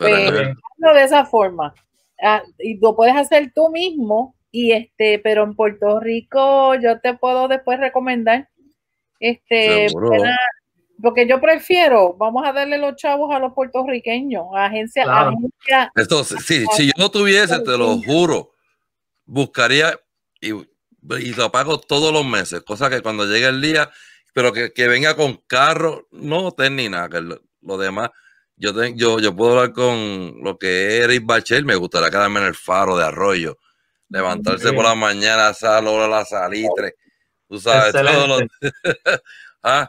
Eh, de esa forma. Ah, y lo puedes hacer tú mismo, y este, pero en Puerto Rico yo te puedo después recomendar. Este, porque yo prefiero, vamos a darle los chavos a los puertorriqueños, a Agencia, Entonces, sí, si yo no tuviese, te lo juro, buscaría y y lo pago todos los meses, cosa que cuando llegue el día, pero que, venga con carro, no ten ni nada, que lo, demás, yo, yo, yo puedo hablar con lo que era Bachel, me gustaría quedarme en el faro de arroyo, levantarse por la mañana, a la hora salitre, tú sabes, todos los... ah,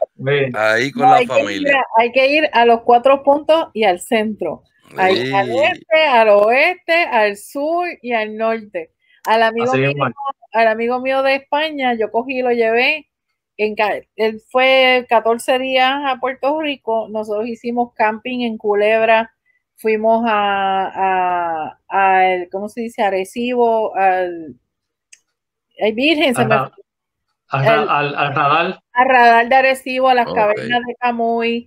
ahí con la familia. hay que ir a los cuatro puntos y al centro. al este, al oeste, al sur y al norte. Al amigo, mío, al amigo mío de España, yo cogí y lo llevé. En, él fue 14 días a Puerto Rico. Nosotros hicimos camping en Culebra. Fuimos a, a, ¿cómo se dice? Arecibo, al. Virgen, se al, al, radar. Al radar de Arecibo, a las cavernas de Camuy.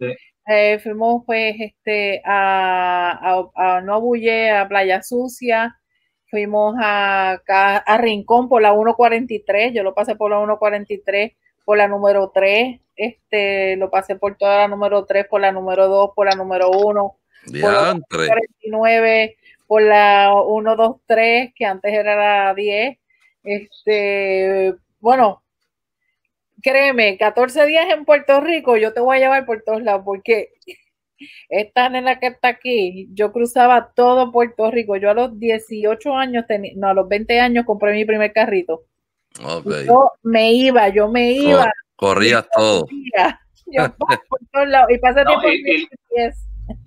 Eh, fuimos pues este, a, a, a, a Playa Sucia fuimos a, a Rincón por la 143, yo lo pasé por la 143, por la número 3, este, lo pasé por toda la número 3, por la número 2, por la número 1, por la 1.49, por la 123, que antes era la 10. Este, bueno, créeme, 14 días en Puerto Rico, yo te voy a llevar por todos lados, porque están en la que está aquí, yo cruzaba todo Puerto Rico. Yo a los 18 años, no, a los 20 años compré mi primer carrito. Yo me iba, yo me iba. Corría todo. Yo por Y pasé tiempo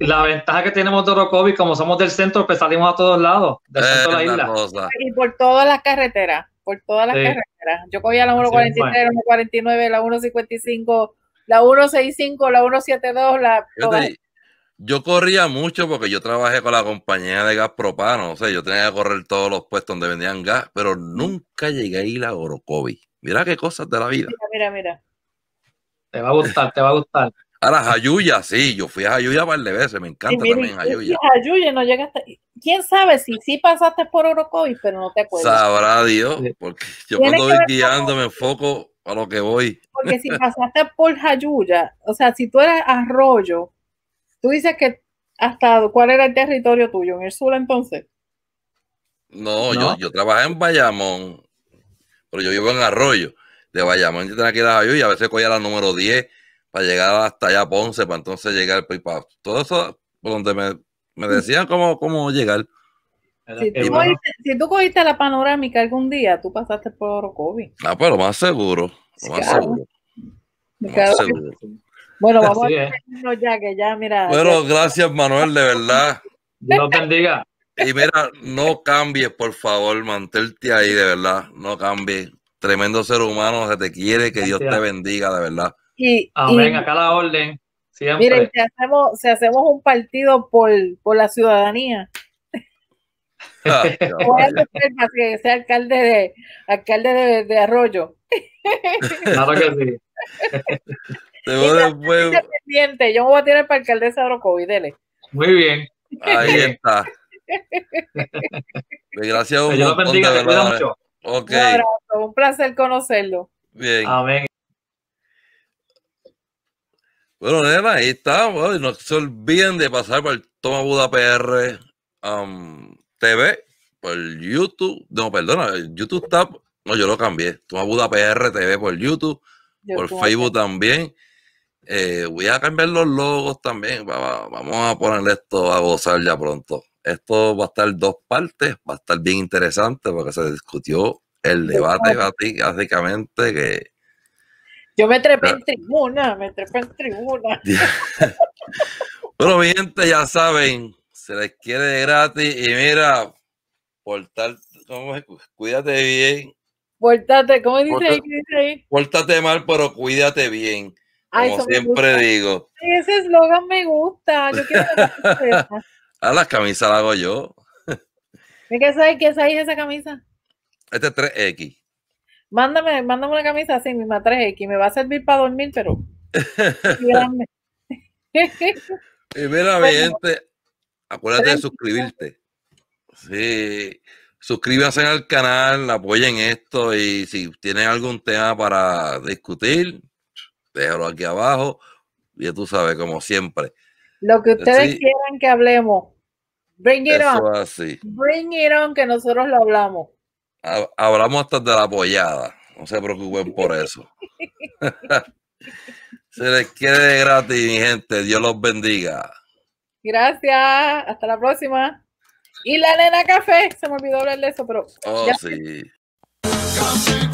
la ventaja que tenemos de Orocovi, como somos del centro, pues salimos a todos lados, la isla. Y por todas las carreteras, por todas las carreteras. Yo cogía la 143, la 149, la 155, la 165, la 172, la... Yo corría mucho porque yo trabajé con la compañía de gas propano, o sea, yo tenía que correr todos los puestos donde vendían gas, pero nunca llegué a ir a Orocovi. Mira qué cosas de la vida. Mira, mira, mira. Te va a gustar, te va a gustar. A las Hayuya, sí, yo fui a Hayuya un par de veces, me encanta también Hayuya. Hayuya no llegaste, quién sabe si sí pasaste por Orocovi, pero no te acuerdas. Sabrá Dios, porque yo cuando voy guiando me enfoco a lo que voy. Porque si pasaste por Hayuya, o sea, si tú eres arroyo, Tú dices que hasta cuál era el territorio tuyo, en el sur entonces. No, Yo, trabajé en Bayamón, pero yo vivo en Arroyo. De Bayamón yo tenía que ir a y a veces cogía la número 10 para llegar hasta allá a Ponce, para entonces llegar al PayPal. todo eso, por donde me, mm. decían cómo, cómo llegar. Si tú, cogiste, la panorámica algún día, tú pasaste por Orocovi. Ah, pero más seguro. Más seguro. Bueno, vamos ya que ya, mira. Bueno, gracias Manuel, de verdad. Dios bendiga. Y mira, no cambies, por favor, mantente ahí, de verdad. No cambies. Tremendo ser humano, se te quiere, que Dios te bendiga, de verdad. Y, Amén, acá la orden. Miren, si hacemos, un partido por, la ciudadanía. Ah, que sea alcalde de alcalde de, Arroyo. Claro que sí. Yo me voy a tirar para alcaldesa de COVID, dele. Muy bien. Ahí está. Gracias pues un mucho. Un placer conocerlo. Bien. Amén. Bueno, nena, ahí está. no se olviden de pasar por Toma Buda PR um, TV, por YouTube. No, perdona, YouTube está. No, yo lo cambié. Toma Buda PR TV por YouTube, por Facebook también. Eh, voy a cambiar los logos también. Vamos a poner esto a gozar ya pronto. Esto va a estar dos partes, va a estar bien interesante porque se discutió el debate básicamente que... Yo me trepé en tribuna, me trepé en tribuna. bueno, mi gente, ya saben, se les quiere gratis y mira, portar, cuídate bien. Pórtate, ¿cómo dice ahí? mal, pero cuídate bien como siempre digo. Ese eslogan me gusta. A las camisas la hago yo. ¿Qué sabes qué esa camisa? Este es 3X. Mándame, mándame una camisa así, misma 3X. Me va a servir para dormir, pero. y acuérdate de suscribirte. Sí, suscríbanse al canal, apoyen esto y si tienen algún tema para discutir, déjalo aquí abajo. y tú sabes, como siempre. Lo que ustedes quieran que hablemos. Bring it on. Bring que nosotros lo hablamos. Hablamos hasta de la apoyada. No se preocupen por eso. se les quiere gratis, mi gente. Dios los bendiga. Gracias. Hasta la próxima. Y la nena café, se me olvidó hablar de eso, pero. Oh, sí.